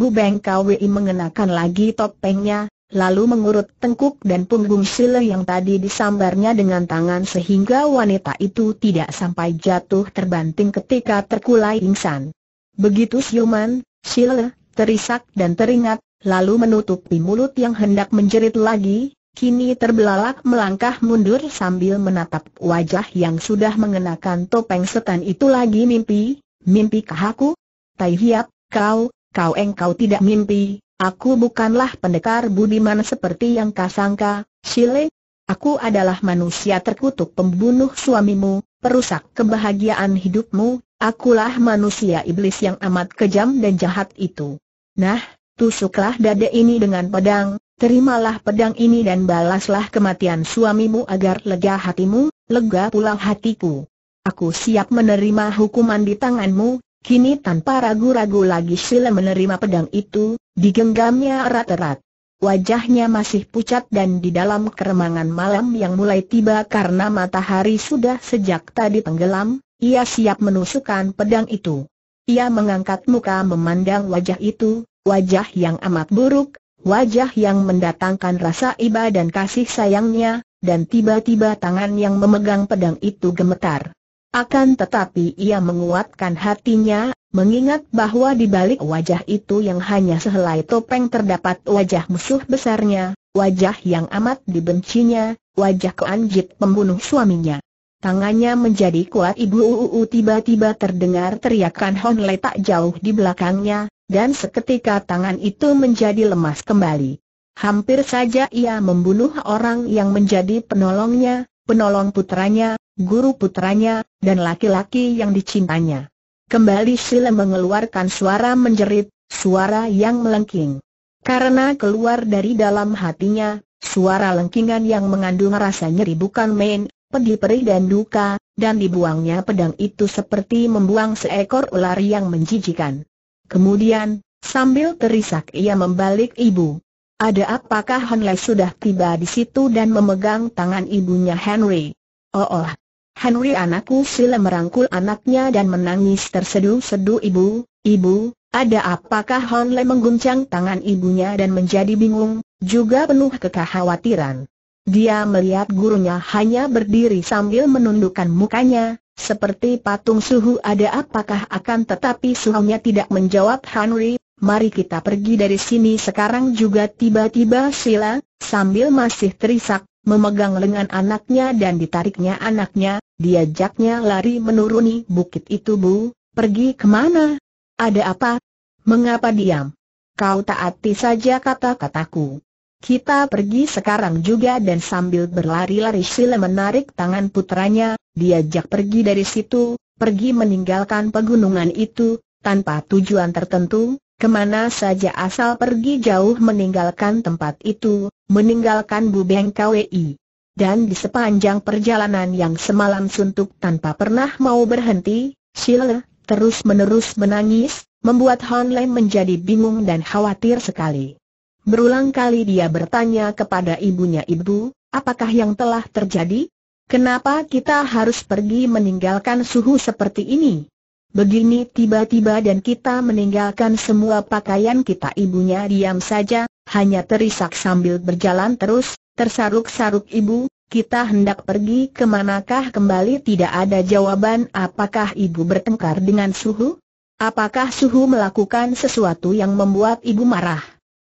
Bu Beng Kwi mengenakan lagi topengnya, lalu mengurut tengkuk dan punggung Sile yang tadi disambarnya dengan tangan sehingga wanita itu tidak sampai jatuh terbanting ketika terkulai insan. Begitu siuman, Sile, terisak dan teringat, lalu menutupi mulut yang hendak menjerit lagi, kini terbelalak melangkah mundur sambil menatap wajah yang sudah mengenakan topeng setan itu lagi mimpi, mimpi kahaku? Tai hiap, kau, Kau engkau tidak mimpi, aku bukanlah pendekar budiman seperti yang kau sangka, Shile. Aku adalah manusia terkutuk pembunuh suamimu, perusak kebahagiaan hidupmu, akulah manusia iblis yang amat kejam dan jahat itu. Nah, tusuklah dada ini dengan pedang, terimalah pedang ini dan balaslah kematian suamimu agar lega hatimu, lega pula hatiku. Aku siap menerima hukuman di tanganmu, Kini tanpa ragu-ragu lagi Sile menerima pedang itu, digenggamnya erat-erat. Wajahnya masih pucat dan di dalam keremangan malam yang mulai tiba karena matahari sudah sejak tadi tenggelam, ia siap menusukkan pedang itu. Ia mengangkat muka memandang wajah itu, wajah yang amat buruk, wajah yang mendatangkan rasa iba dan kasih sayangnya, dan tiba-tiba tangan yang memegang pedang itu gemetar. Akan tetapi ia menguatkan hatinya, mengingat bahwa di balik wajah itu yang hanya sehelai topeng terdapat wajah musuh besarnya, wajah yang amat dibencinya, wajah keanjit pembunuh suaminya. Tangannya menjadi kuat ibu uu tiba-tiba terdengar teriakan Hon Honle tak jauh di belakangnya, dan seketika tangan itu menjadi lemas kembali. Hampir saja ia membunuh orang yang menjadi penolongnya, penolong putranya, guru putranya, dan laki-laki yang dicintanya. Kembali Sile mengeluarkan suara menjerit, suara yang melengking. Karena keluar dari dalam hatinya, suara lengkingan yang mengandung rasa nyeri bukan main, pedih perih dan duka, dan dibuangnya pedang itu seperti membuang seekor ular yang menjijikan. Kemudian, sambil terisak ia membalik ibu. Ada apakah Hanley sudah tiba di situ dan memegang tangan ibunya Henry? Oh, oh. Henry anakku Sila merangkul anaknya dan menangis terseduh sedu ibu, ibu, ada apakah Hanley mengguncang tangan ibunya dan menjadi bingung, juga penuh kekhawatiran. Dia melihat gurunya hanya berdiri sambil menundukkan mukanya, seperti patung suhu ada apakah akan tetapi suhunya tidak menjawab Henry mari kita pergi dari sini sekarang juga tiba-tiba Sila, sambil masih terisak, memegang lengan anaknya dan ditariknya anaknya, diajaknya lari menuruni bukit itu Bu, pergi kemana? Ada apa? Mengapa diam? Kau taati saja kata-kataku. Kita pergi sekarang juga dan sambil berlari-lari Sila menarik tangan putranya, diajak pergi dari situ, pergi meninggalkan pegunungan itu, tanpa tujuan tertentu, Kemana saja asal pergi jauh meninggalkan tempat itu, meninggalkan Bubeng KWI. Dan di sepanjang perjalanan yang semalam suntuk tanpa pernah mau berhenti, Sheila terus-menerus menangis, membuat Hon menjadi bingung dan khawatir sekali. Berulang kali dia bertanya kepada ibunya ibu, apakah yang telah terjadi? Kenapa kita harus pergi meninggalkan suhu seperti ini? Begini tiba-tiba dan kita meninggalkan semua pakaian kita ibunya diam saja, hanya terisak sambil berjalan terus, tersaruk-saruk ibu, kita hendak pergi ke manakah kembali tidak ada jawaban apakah ibu bertengkar dengan suhu? Apakah suhu melakukan sesuatu yang membuat ibu marah?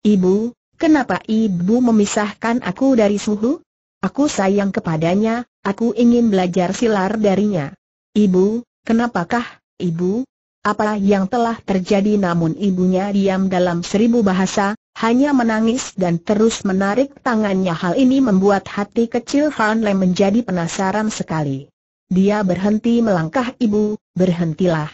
Ibu, kenapa ibu memisahkan aku dari suhu? Aku sayang kepadanya, aku ingin belajar silar darinya. Ibu, kenapakah? Ibu, apa yang telah terjadi namun ibunya diam dalam seribu bahasa, hanya menangis dan terus menarik tangannya hal ini membuat hati kecil Han menjadi penasaran sekali. Dia berhenti melangkah ibu, berhentilah.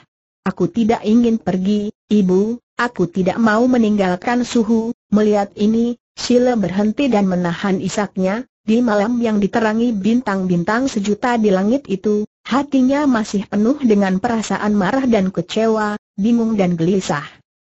Aku tidak ingin pergi, ibu, aku tidak mau meninggalkan suhu, melihat ini, Sheila berhenti dan menahan isaknya, di malam yang diterangi bintang-bintang sejuta di langit itu, Hatinya masih penuh dengan perasaan marah dan kecewa, bingung dan gelisah.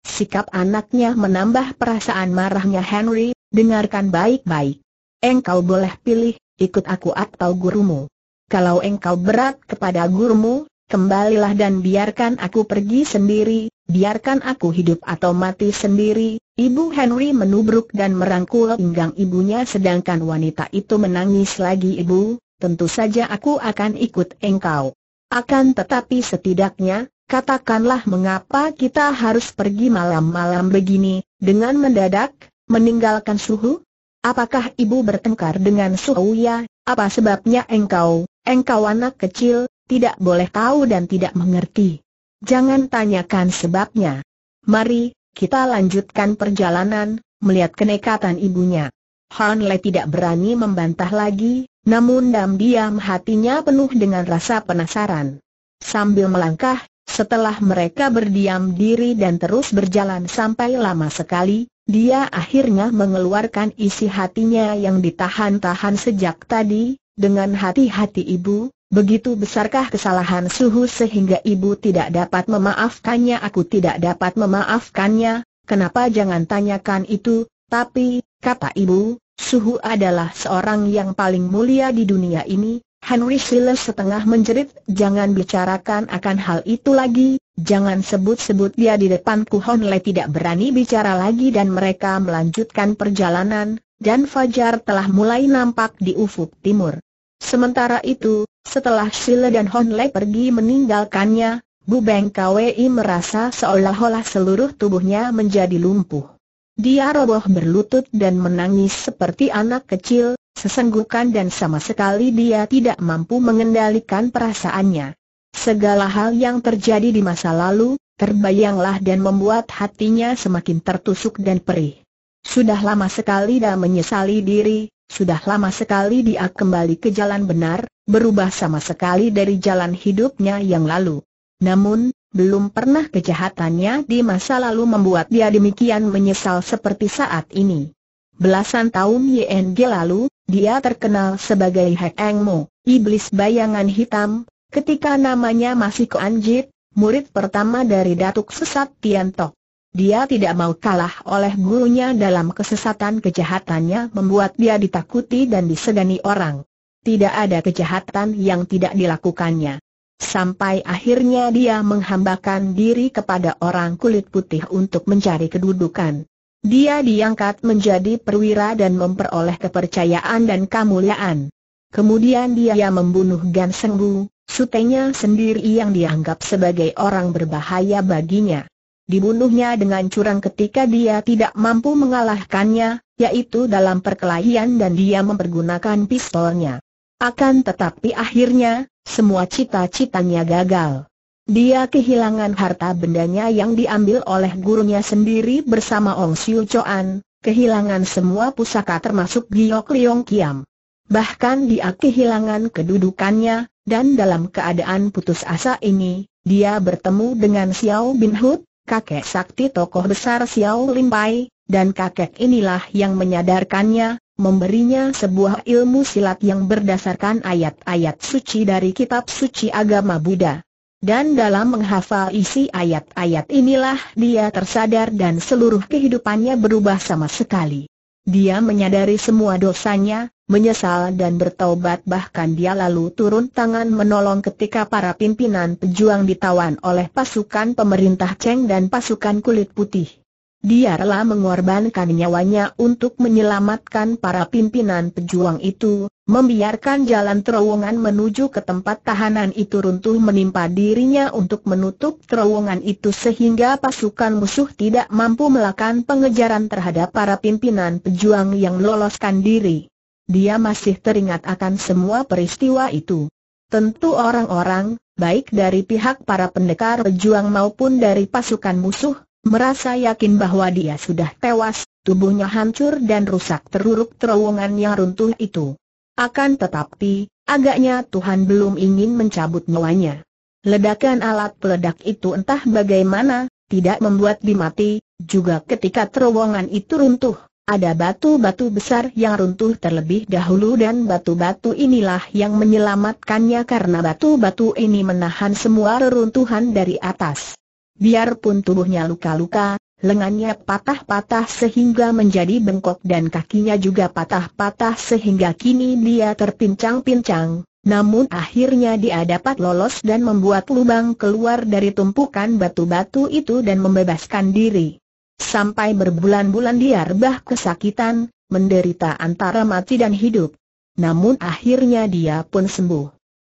Sikap anaknya menambah perasaan marahnya Henry, dengarkan baik-baik. Engkau boleh pilih, ikut aku atau gurumu. Kalau engkau berat kepada gurumu, kembalilah dan biarkan aku pergi sendiri, biarkan aku hidup atau mati sendiri. Ibu Henry menubruk dan merangkul pinggang ibunya sedangkan wanita itu menangis lagi ibu, tentu saja aku akan ikut engkau. Akan tetapi setidaknya, katakanlah mengapa kita harus pergi malam-malam begini, dengan mendadak, meninggalkan suhu? Apakah ibu bertengkar dengan suhu ya? Apa sebabnya engkau, engkau anak kecil, tidak boleh tahu dan tidak mengerti? Jangan tanyakan sebabnya. Mari, kita lanjutkan perjalanan, melihat kenekatan ibunya. Hanle tidak berani membantah lagi, namun diam-diam hatinya penuh dengan rasa penasaran. Sambil melangkah, setelah mereka berdiam diri dan terus berjalan sampai lama sekali, dia akhirnya mengeluarkan isi hatinya yang ditahan-tahan sejak tadi, dengan hati-hati ibu, begitu besarkah kesalahan suhu sehingga ibu tidak dapat memaafkannya aku tidak dapat memaafkannya, kenapa jangan tanyakan itu, tapi, kata ibu, Suhu adalah seorang yang paling mulia di dunia ini, Henry Silas setengah menjerit, jangan bicarakan akan hal itu lagi, jangan sebut-sebut dia di depanku Honle tidak berani bicara lagi dan mereka melanjutkan perjalanan, dan Fajar telah mulai nampak di ufuk timur. Sementara itu, setelah Sile dan Honle pergi meninggalkannya, Bu Beng Kwei merasa seolah-olah seluruh tubuhnya menjadi lumpuh. Dia roboh berlutut dan menangis seperti anak kecil, sesenggukan dan sama sekali dia tidak mampu mengendalikan perasaannya. Segala hal yang terjadi di masa lalu, terbayanglah dan membuat hatinya semakin tertusuk dan perih. Sudah lama sekali dia menyesali diri, sudah lama sekali dia kembali ke jalan benar, berubah sama sekali dari jalan hidupnya yang lalu. Namun, belum pernah kejahatannya di masa lalu membuat dia demikian menyesal seperti saat ini. Belasan tahun YNG lalu, dia terkenal sebagai Hek Eng Mo, iblis bayangan hitam, ketika namanya masih Koanjit, murid pertama dari Datuk Sesat Tian Tok. Dia tidak mau kalah oleh gurunya dalam kesesatan kejahatannya membuat dia ditakuti dan disegani orang. Tidak ada kejahatan yang tidak dilakukannya. Sampai akhirnya dia menghambakan diri kepada orang kulit putih untuk mencari kedudukan. Dia diangkat menjadi perwira dan memperoleh kepercayaan dan kemuliaan. Kemudian dia membunuh Gan Sengbu, sutenya sendiri yang dianggap sebagai orang berbahaya baginya. Dibunuhnya dengan curang ketika dia tidak mampu mengalahkannya, yaitu dalam perkelahian dan dia mempergunakan pistolnya. Akan tetapi akhirnya, semua cita-citanya gagal. Dia kehilangan harta bendanya yang diambil oleh gurunya sendiri bersama Ong Siu Choan, kehilangan semua pusaka termasuk Giok Liong Kiam. Bahkan dia kehilangan kedudukannya, dan dalam keadaan putus asa ini, dia bertemu dengan Xiao Bin Hut, kakek sakti tokoh besar Xiao Lim Pai, dan kakek inilah yang menyadarkannya, memberinya sebuah ilmu silat yang berdasarkan ayat-ayat suci dari kitab suci agama Buddha. Dan dalam menghafal isi ayat-ayat inilah dia tersadar dan seluruh kehidupannya berubah sama sekali. Dia menyadari semua dosanya, menyesal dan bertobat. bahkan dia lalu turun tangan menolong ketika para pimpinan pejuang ditawan oleh pasukan pemerintah Cheng dan pasukan kulit putih. Dia rela mengorbankan nyawanya untuk menyelamatkan para pimpinan pejuang itu, membiarkan jalan terowongan menuju ke tempat tahanan itu runtuh menimpa dirinya untuk menutup terowongan itu sehingga pasukan musuh tidak mampu melakukan pengejaran terhadap para pimpinan pejuang yang loloskan diri. Dia masih teringat akan semua peristiwa itu. Tentu orang-orang, baik dari pihak para pendekar pejuang maupun dari pasukan musuh, Merasa yakin bahwa dia sudah tewas, tubuhnya hancur dan rusak teruruk terowongan yang runtuh itu. Akan tetapi, agaknya Tuhan belum ingin mencabut nyawanya. Ledakan alat peledak itu entah bagaimana, tidak membuat dimati, juga ketika terowongan itu runtuh. Ada batu-batu besar yang runtuh terlebih dahulu dan batu-batu inilah yang menyelamatkannya karena batu-batu ini menahan semua reruntuhan dari atas. Biarpun tubuhnya luka-luka, lengannya patah-patah sehingga menjadi bengkok dan kakinya juga patah-patah sehingga kini dia terpincang-pincang, namun akhirnya dia dapat lolos dan membuat lubang keluar dari tumpukan batu-batu itu dan membebaskan diri. Sampai berbulan-bulan dia rebah kesakitan, menderita antara mati dan hidup. Namun akhirnya dia pun sembuh.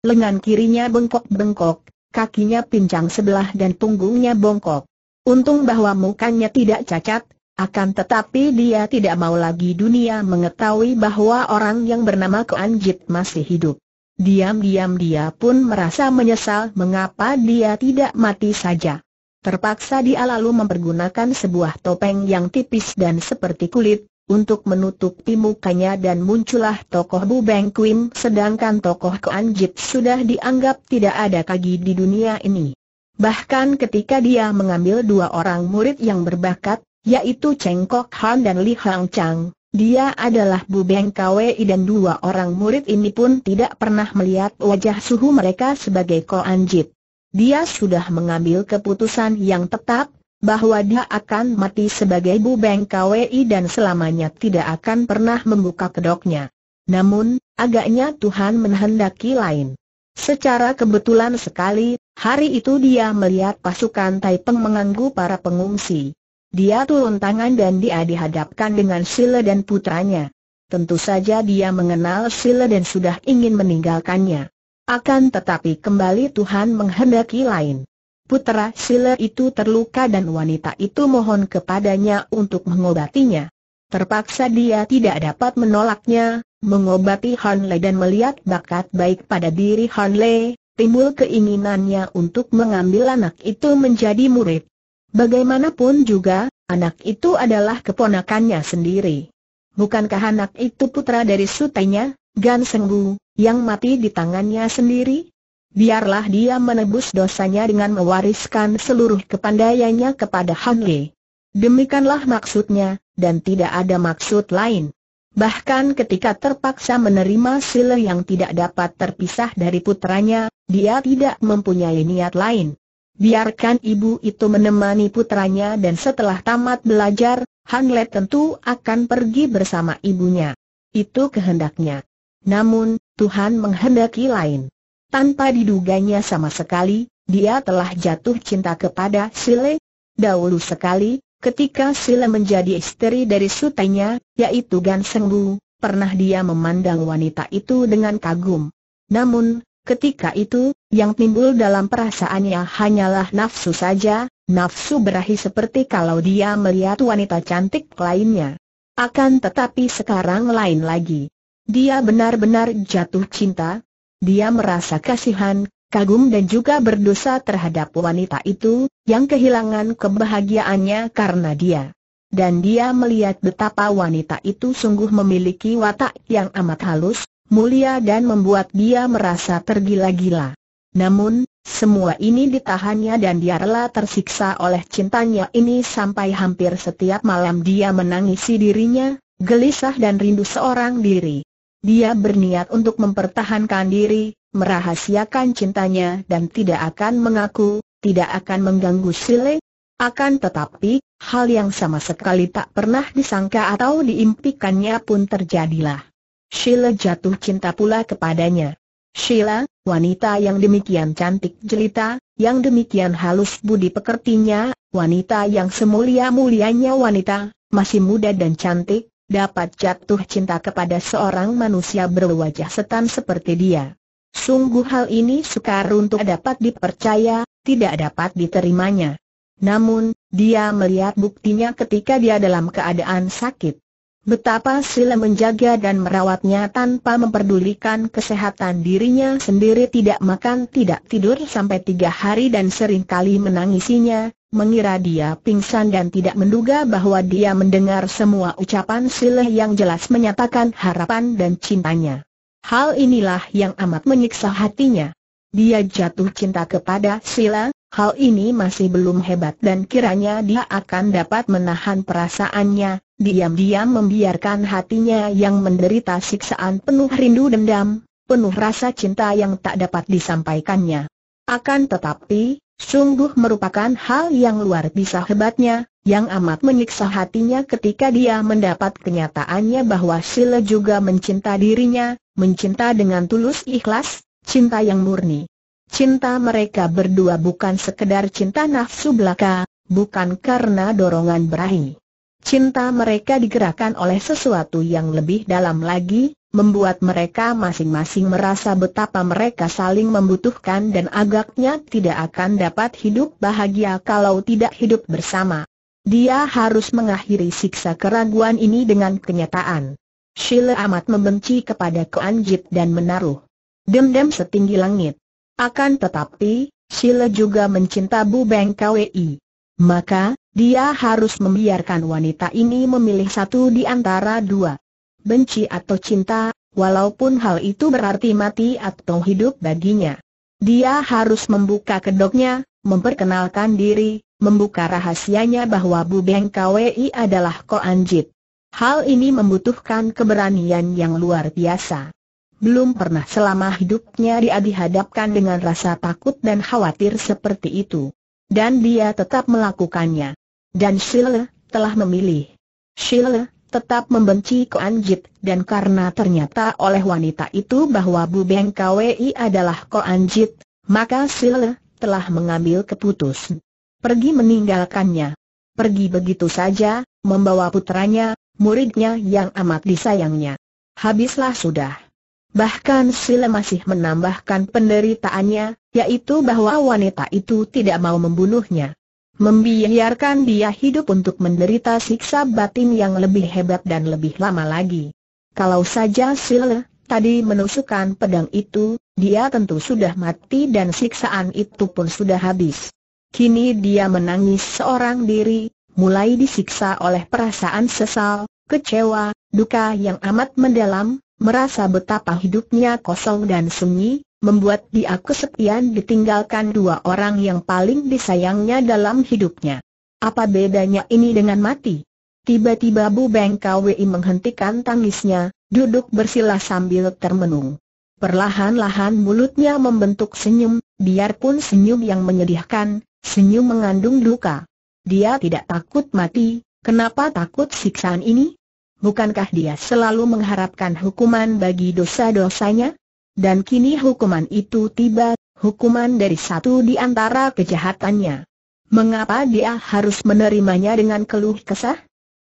Lengan kirinya bengkok-bengkok, kakinya pincang sebelah dan punggungnya bongkok. Untung bahwa mukanya tidak cacat, akan tetapi dia tidak mau lagi dunia mengetahui bahwa orang yang bernama Koan masih hidup. Diam-diam dia pun merasa menyesal mengapa dia tidak mati saja. Terpaksa dia lalu mempergunakan sebuah topeng yang tipis dan seperti kulit, untuk menutupi mukanya dan muncullah tokoh Bu Beng Kuim sedangkan tokoh Koan Jip sudah dianggap tidak ada kagi di dunia ini. Bahkan ketika dia mengambil dua orang murid yang berbakat, yaitu Cheng Kok Han dan Li Hang Chang, dia adalah Bu Beng Kwei dan dua orang murid ini pun tidak pernah melihat wajah suhu mereka sebagai Koan Jip. Dia sudah mengambil keputusan yang tetap, bahwa dia akan mati sebagai Beng KWI dan selamanya tidak akan pernah membuka kedoknya. Namun, agaknya Tuhan menghendaki lain. Secara kebetulan sekali, hari itu dia melihat pasukan Taipeng mengganggu para pengungsi. Dia turun tangan dan dia dihadapkan dengan Sile dan putranya. Tentu saja dia mengenal Sile dan sudah ingin meninggalkannya. Akan tetapi kembali Tuhan menghendaki lain. Putera Sile itu terluka dan wanita itu mohon kepadanya untuk mengobatinya. Terpaksa dia tidak dapat menolaknya, mengobati Han Le dan melihat bakat baik pada diri Han Le, timbul keinginannya untuk mengambil anak itu menjadi murid. Bagaimanapun juga, anak itu adalah keponakannya sendiri. Bukankah anak itu putra dari sutenya, Gan Senggu, yang mati di tangannya sendiri? Biarlah dia menebus dosanya dengan mewariskan seluruh kepandaiannya kepada Han Li. Demikianlah maksudnya, dan tidak ada maksud lain. Bahkan ketika terpaksa menerima sila yang tidak dapat terpisah dari putranya, dia tidak mempunyai niat lain. Biarkan ibu itu menemani putranya dan setelah tamat belajar, Han Le tentu akan pergi bersama ibunya. Itu kehendaknya. Namun, Tuhan menghendaki lain. Tanpa diduganya sama sekali, dia telah jatuh cinta kepada Sile. Dahulu sekali, ketika Sile menjadi istri dari sutenya, yaitu Gan Senggu, pernah dia memandang wanita itu dengan kagum. Namun, ketika itu, yang timbul dalam perasaannya hanyalah nafsu saja, nafsu berahi seperti kalau dia melihat wanita cantik lainnya. Akan tetapi sekarang lain lagi. Dia benar-benar jatuh cinta, dia merasa kasihan, kagum dan juga berdosa terhadap wanita itu, yang kehilangan kebahagiaannya karena dia. Dan dia melihat betapa wanita itu sungguh memiliki watak yang amat halus, mulia dan membuat dia merasa tergila-gila. Namun, semua ini ditahannya dan dia rela tersiksa oleh cintanya ini sampai hampir setiap malam dia menangisi dirinya, gelisah dan rindu seorang diri. Dia berniat untuk mempertahankan diri, merahasiakan cintanya dan tidak akan mengaku, tidak akan mengganggu Sile. Akan tetapi, hal yang sama sekali tak pernah disangka atau diimpikannya pun terjadilah. Sheila jatuh cinta pula kepadanya. Sheila, wanita yang demikian cantik jelita, yang demikian halus budi pekertinya, wanita yang semulia-mulianya wanita, masih muda dan cantik, dapat jatuh cinta kepada seorang manusia berwajah setan seperti dia. Sungguh hal ini sukar untuk dapat dipercaya, tidak dapat diterimanya. Namun, dia melihat buktinya ketika dia dalam keadaan sakit. Betapa Sila menjaga dan merawatnya tanpa memperdulikan kesehatan dirinya sendiri tidak makan tidak tidur sampai tiga hari dan seringkali menangisinya, mengira dia pingsan dan tidak menduga bahwa dia mendengar semua ucapan Sileh yang jelas menyatakan harapan dan cintanya. Hal inilah yang amat menyiksa hatinya. Dia jatuh cinta kepada Sileh, hal ini masih belum hebat dan kiranya dia akan dapat menahan perasaannya, diam-diam membiarkan hatinya yang menderita siksaan penuh rindu dendam, penuh rasa cinta yang tak dapat disampaikannya. Akan tetapi, sungguh merupakan hal yang luar biasa hebatnya, yang amat menyiksa hatinya ketika dia mendapat kenyataannya bahwa Sile juga mencinta dirinya, mencinta dengan tulus ikhlas, cinta yang murni. Cinta mereka berdua bukan sekedar cinta nafsu belaka, bukan karena dorongan berahi. Cinta mereka digerakkan oleh sesuatu yang lebih dalam lagi, membuat mereka masing-masing merasa betapa mereka saling membutuhkan dan agaknya tidak akan dapat hidup bahagia kalau tidak hidup bersama. Dia harus mengakhiri siksa keraguan ini dengan kenyataan. Sheila amat membenci kepada Keanjit dan menaruh dendam setinggi langit. Akan tetapi, Sheila juga mencinta Bu Beng KWI. Maka, dia harus membiarkan wanita ini memilih satu di antara dua benci atau cinta, walaupun hal itu berarti mati atau hidup baginya. Dia harus membuka kedoknya, memperkenalkan diri, membuka rahasianya bahwa Bu Beng Kwi adalah Ko Anjit. Hal ini membutuhkan keberanian yang luar biasa. Belum pernah selama hidupnya dia dihadapkan dengan rasa takut dan khawatir seperti itu. Dan dia tetap melakukannya. Dan Shile telah memilih. Shile tetap membenci Anjit dan karena ternyata oleh wanita itu bahwa Bu Beng Kwi adalah Anjit, maka Sile telah mengambil keputusan. Pergi meninggalkannya. Pergi begitu saja, membawa putranya, muridnya yang amat disayangnya. Habislah sudah. Bahkan Sile masih menambahkan penderitaannya, yaitu bahwa wanita itu tidak mau membunuhnya membiarkan dia hidup untuk menderita siksa batin yang lebih hebat dan lebih lama lagi. Kalau saja Sile tadi menusukkan pedang itu, dia tentu sudah mati dan siksaan itu pun sudah habis. Kini dia menangis seorang diri, mulai disiksa oleh perasaan sesal, kecewa, duka yang amat mendalam, merasa betapa hidupnya kosong dan sunyi, membuat dia kesepian ditinggalkan dua orang yang paling disayangnya dalam hidupnya. Apa bedanya ini dengan mati? Tiba-tiba Bu Beng KWI menghentikan tangisnya, duduk bersila sambil termenung. Perlahan-lahan mulutnya membentuk senyum, biarpun senyum yang menyedihkan, senyum mengandung duka. Dia tidak takut mati, kenapa takut siksaan ini? Bukankah dia selalu mengharapkan hukuman bagi dosa-dosanya? Dan kini hukuman itu tiba, hukuman dari satu di antara kejahatannya. Mengapa dia harus menerimanya dengan keluh kesah?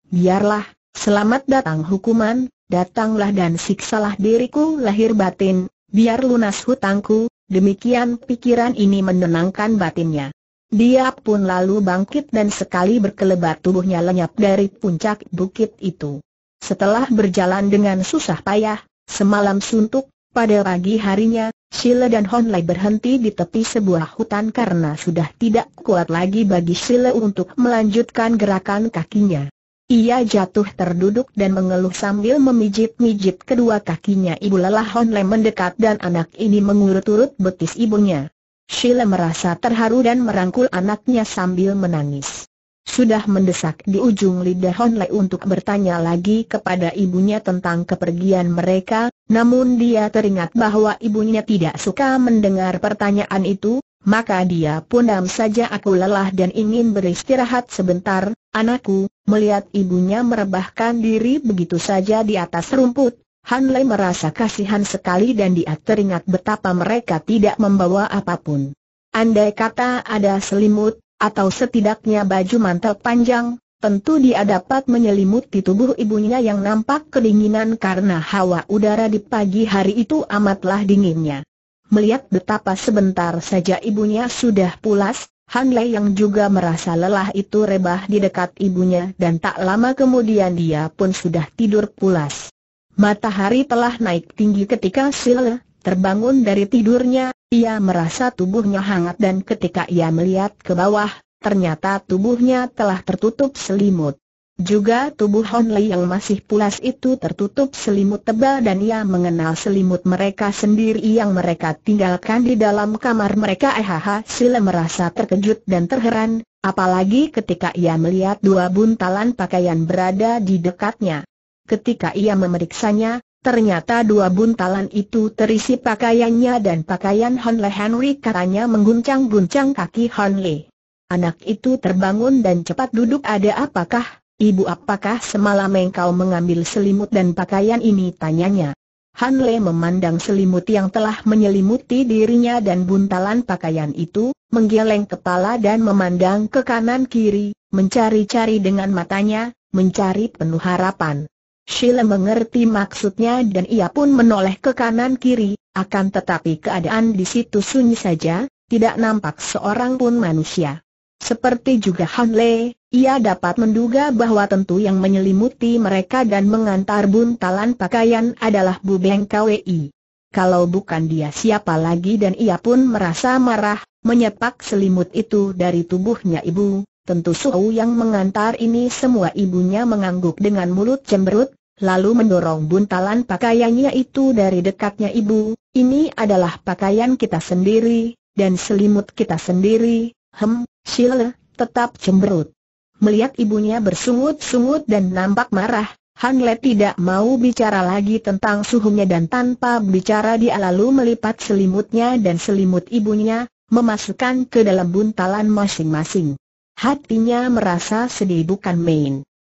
Biarlah, selamat datang hukuman, datanglah dan siksalah diriku lahir batin, biar lunas hutangku, demikian pikiran ini menenangkan batinnya. Dia pun lalu bangkit dan sekali berkelebat tubuhnya lenyap dari puncak bukit itu. Setelah berjalan dengan susah payah, semalam suntuk, pada pagi harinya, Sheila dan Hon Lai berhenti di tepi sebuah hutan karena sudah tidak kuat lagi bagi Sheila untuk melanjutkan gerakan kakinya. Ia jatuh terduduk dan mengeluh sambil memijit-mijit kedua kakinya ibu lelah Hon mendekat dan anak ini mengurut-urut betis ibunya. Sheila merasa terharu dan merangkul anaknya sambil menangis. Sudah mendesak di ujung lidah Hon untuk bertanya lagi kepada ibunya tentang kepergian mereka, namun dia teringat bahwa ibunya tidak suka mendengar pertanyaan itu, maka dia pun dam saja aku lelah dan ingin beristirahat sebentar, anakku, melihat ibunya merebahkan diri begitu saja di atas rumput. Han merasa kasihan sekali dan dia teringat betapa mereka tidak membawa apapun. Andai kata ada selimut, atau setidaknya baju mantel panjang, Tentu dia dapat menyelimuti tubuh ibunya yang nampak kedinginan karena hawa udara di pagi hari itu amatlah dinginnya. Melihat betapa sebentar saja ibunya sudah pulas, Han Lei yang juga merasa lelah itu rebah di dekat ibunya dan tak lama kemudian dia pun sudah tidur pulas. Matahari telah naik tinggi ketika Sile terbangun dari tidurnya, ia merasa tubuhnya hangat dan ketika ia melihat ke bawah, ternyata tubuhnya telah tertutup selimut. Juga tubuh Hon Li yang masih pulas itu tertutup selimut tebal dan ia mengenal selimut mereka sendiri yang mereka tinggalkan di dalam kamar mereka. Ehaha Sile merasa terkejut dan terheran, apalagi ketika ia melihat dua buntalan pakaian berada di dekatnya. Ketika ia memeriksanya, ternyata dua buntalan itu terisi pakaiannya dan pakaian Hon Li Henry katanya mengguncang-guncang kaki Hon Li. Anak itu terbangun dan cepat duduk ada apakah, ibu apakah semalam engkau mengambil selimut dan pakaian ini tanyanya. Han Le memandang selimut yang telah menyelimuti dirinya dan buntalan pakaian itu, menggeleng kepala dan memandang ke kanan kiri, mencari-cari dengan matanya, mencari penuh harapan. Sheila mengerti maksudnya dan ia pun menoleh ke kanan kiri, akan tetapi keadaan di situ sunyi saja, tidak nampak seorang pun manusia. Seperti juga Han Le, ia dapat menduga bahwa tentu yang menyelimuti mereka dan mengantar buntalan pakaian adalah Bu Beng KWI. Kalau bukan dia siapa lagi dan ia pun merasa marah, menyepak selimut itu dari tubuhnya ibu, tentu Suhu yang mengantar ini semua ibunya mengangguk dengan mulut cemberut, lalu mendorong buntalan pakaiannya itu dari dekatnya ibu, ini adalah pakaian kita sendiri, dan selimut kita sendiri, hem, Shile, tetap cemberut. Melihat ibunya bersungut-sungut dan nampak marah, Han Le tidak mau bicara lagi tentang suhunya dan tanpa bicara dia lalu melipat selimutnya dan selimut ibunya, memasukkan ke dalam buntalan masing-masing. Hatinya merasa sedih bukan main.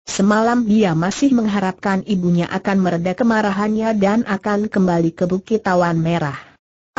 Semalam dia masih mengharapkan ibunya akan mereda kemarahannya dan akan kembali ke Bukit Tawan Merah.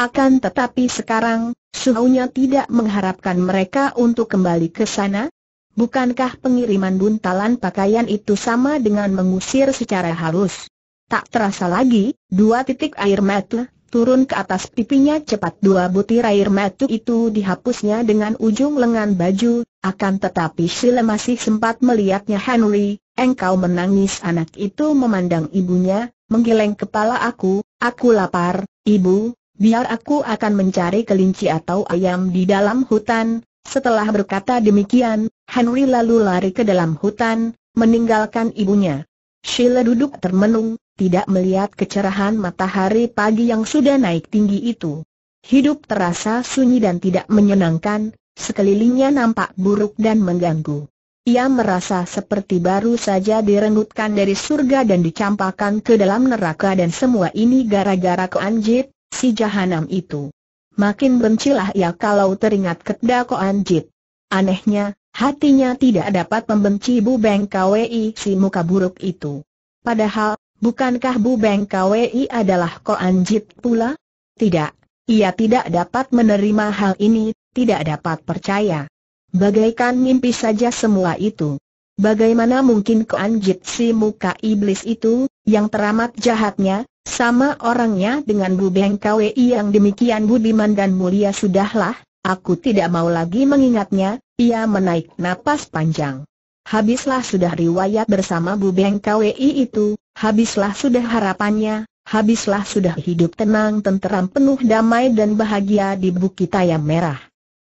Akan tetapi sekarang, suhunya tidak mengharapkan mereka untuk kembali ke sana? Bukankah pengiriman buntalan pakaian itu sama dengan mengusir secara halus? Tak terasa lagi, dua titik air mata turun ke atas pipinya cepat dua butir air mata itu dihapusnya dengan ujung lengan baju, akan tetapi Sheila masih sempat melihatnya Henry, engkau menangis anak itu memandang ibunya, menggeleng kepala aku, aku lapar, ibu, biar aku akan mencari kelinci atau ayam di dalam hutan. Setelah berkata demikian, Henry lalu lari ke dalam hutan, meninggalkan ibunya. Sheila duduk termenung, tidak melihat kecerahan matahari pagi yang sudah naik tinggi itu. Hidup terasa sunyi dan tidak menyenangkan, sekelilingnya nampak buruk dan mengganggu. Ia merasa seperti baru saja direngutkan dari surga dan dicampakkan ke dalam neraka dan semua ini gara-gara keanjit, si jahanam itu. Makin bencilah ya kalau teringat Kedako Anjit. Anehnya, hatinya tidak dapat membenci Bu Beng Kwi si muka buruk itu. Padahal, bukankah Bu Beng Kwi adalah Ko Anjit pula? Tidak, ia tidak dapat menerima hal ini, tidak dapat percaya. Bagaikan mimpi saja semua itu. Bagaimana mungkin Ko Anjit si muka iblis itu, yang teramat jahatnya, sama orangnya dengan Bu Beng yang demikian budiman dan mulia sudahlah, aku tidak mau lagi mengingatnya, ia menaik napas panjang. Habislah sudah riwayat bersama Bu Beng itu, habislah sudah harapannya, habislah sudah hidup tenang tenteram penuh damai dan bahagia di Bukit Ayam Merah.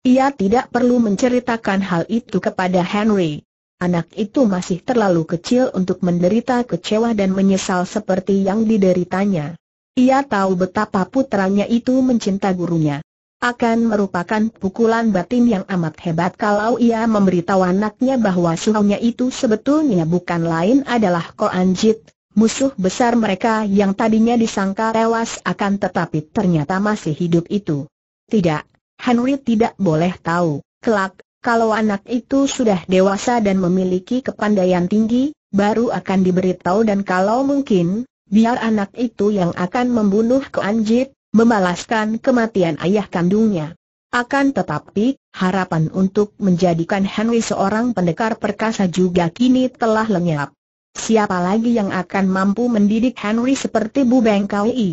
Ia tidak perlu menceritakan hal itu kepada Henry. Anak itu masih terlalu kecil untuk menderita kecewa dan menyesal seperti yang dideritanya. Ia tahu betapa putranya itu mencinta gurunya. Akan merupakan pukulan batin yang amat hebat kalau ia memberitahu anaknya bahwa suhunya itu sebetulnya bukan lain adalah Koanjit, musuh besar mereka yang tadinya disangka tewas akan tetapi ternyata masih hidup itu. Tidak, Henry tidak boleh tahu, kelak kalau anak itu sudah dewasa dan memiliki kepandaian tinggi, baru akan diberitahu dan kalau mungkin, biar anak itu yang akan membunuh Keanjit, membalaskan kematian ayah kandungnya. Akan tetapi, harapan untuk menjadikan Henry seorang pendekar perkasa juga kini telah lenyap. Siapa lagi yang akan mampu mendidik Henry seperti Bu Bengkawi? I?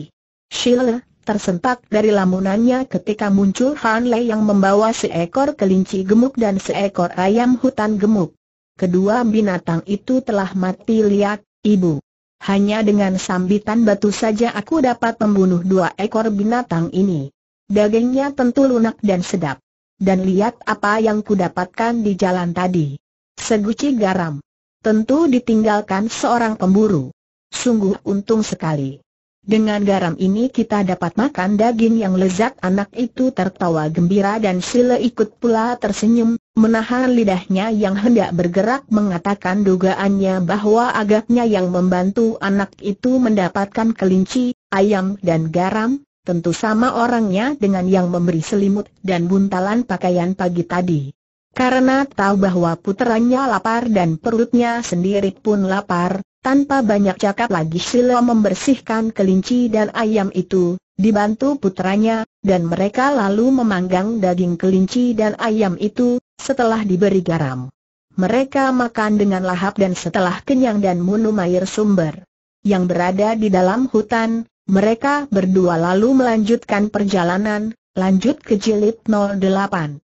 Sheila, Tersentak dari lamunannya ketika muncul Han Lei yang membawa seekor kelinci gemuk dan seekor ayam hutan gemuk. Kedua binatang itu telah mati lihat ibu. Hanya dengan sambitan batu saja aku dapat membunuh dua ekor binatang ini. Dagingnya tentu lunak dan sedap. Dan lihat apa yang kudapatkan di jalan tadi. Seguci garam. Tentu ditinggalkan seorang pemburu. Sungguh untung sekali. Dengan garam ini kita dapat makan daging yang lezat Anak itu tertawa gembira dan Sile ikut pula tersenyum Menahan lidahnya yang hendak bergerak mengatakan dugaannya bahwa agaknya yang membantu anak itu mendapatkan kelinci, ayam dan garam Tentu sama orangnya dengan yang memberi selimut dan buntalan pakaian pagi tadi Karena tahu bahwa puterannya lapar dan perutnya sendiri pun lapar tanpa banyak cakap lagi Silo membersihkan kelinci dan ayam itu, dibantu putranya, dan mereka lalu memanggang daging kelinci dan ayam itu, setelah diberi garam. Mereka makan dengan lahap dan setelah kenyang dan minum air sumber. Yang berada di dalam hutan, mereka berdua lalu melanjutkan perjalanan, lanjut ke jilid 08.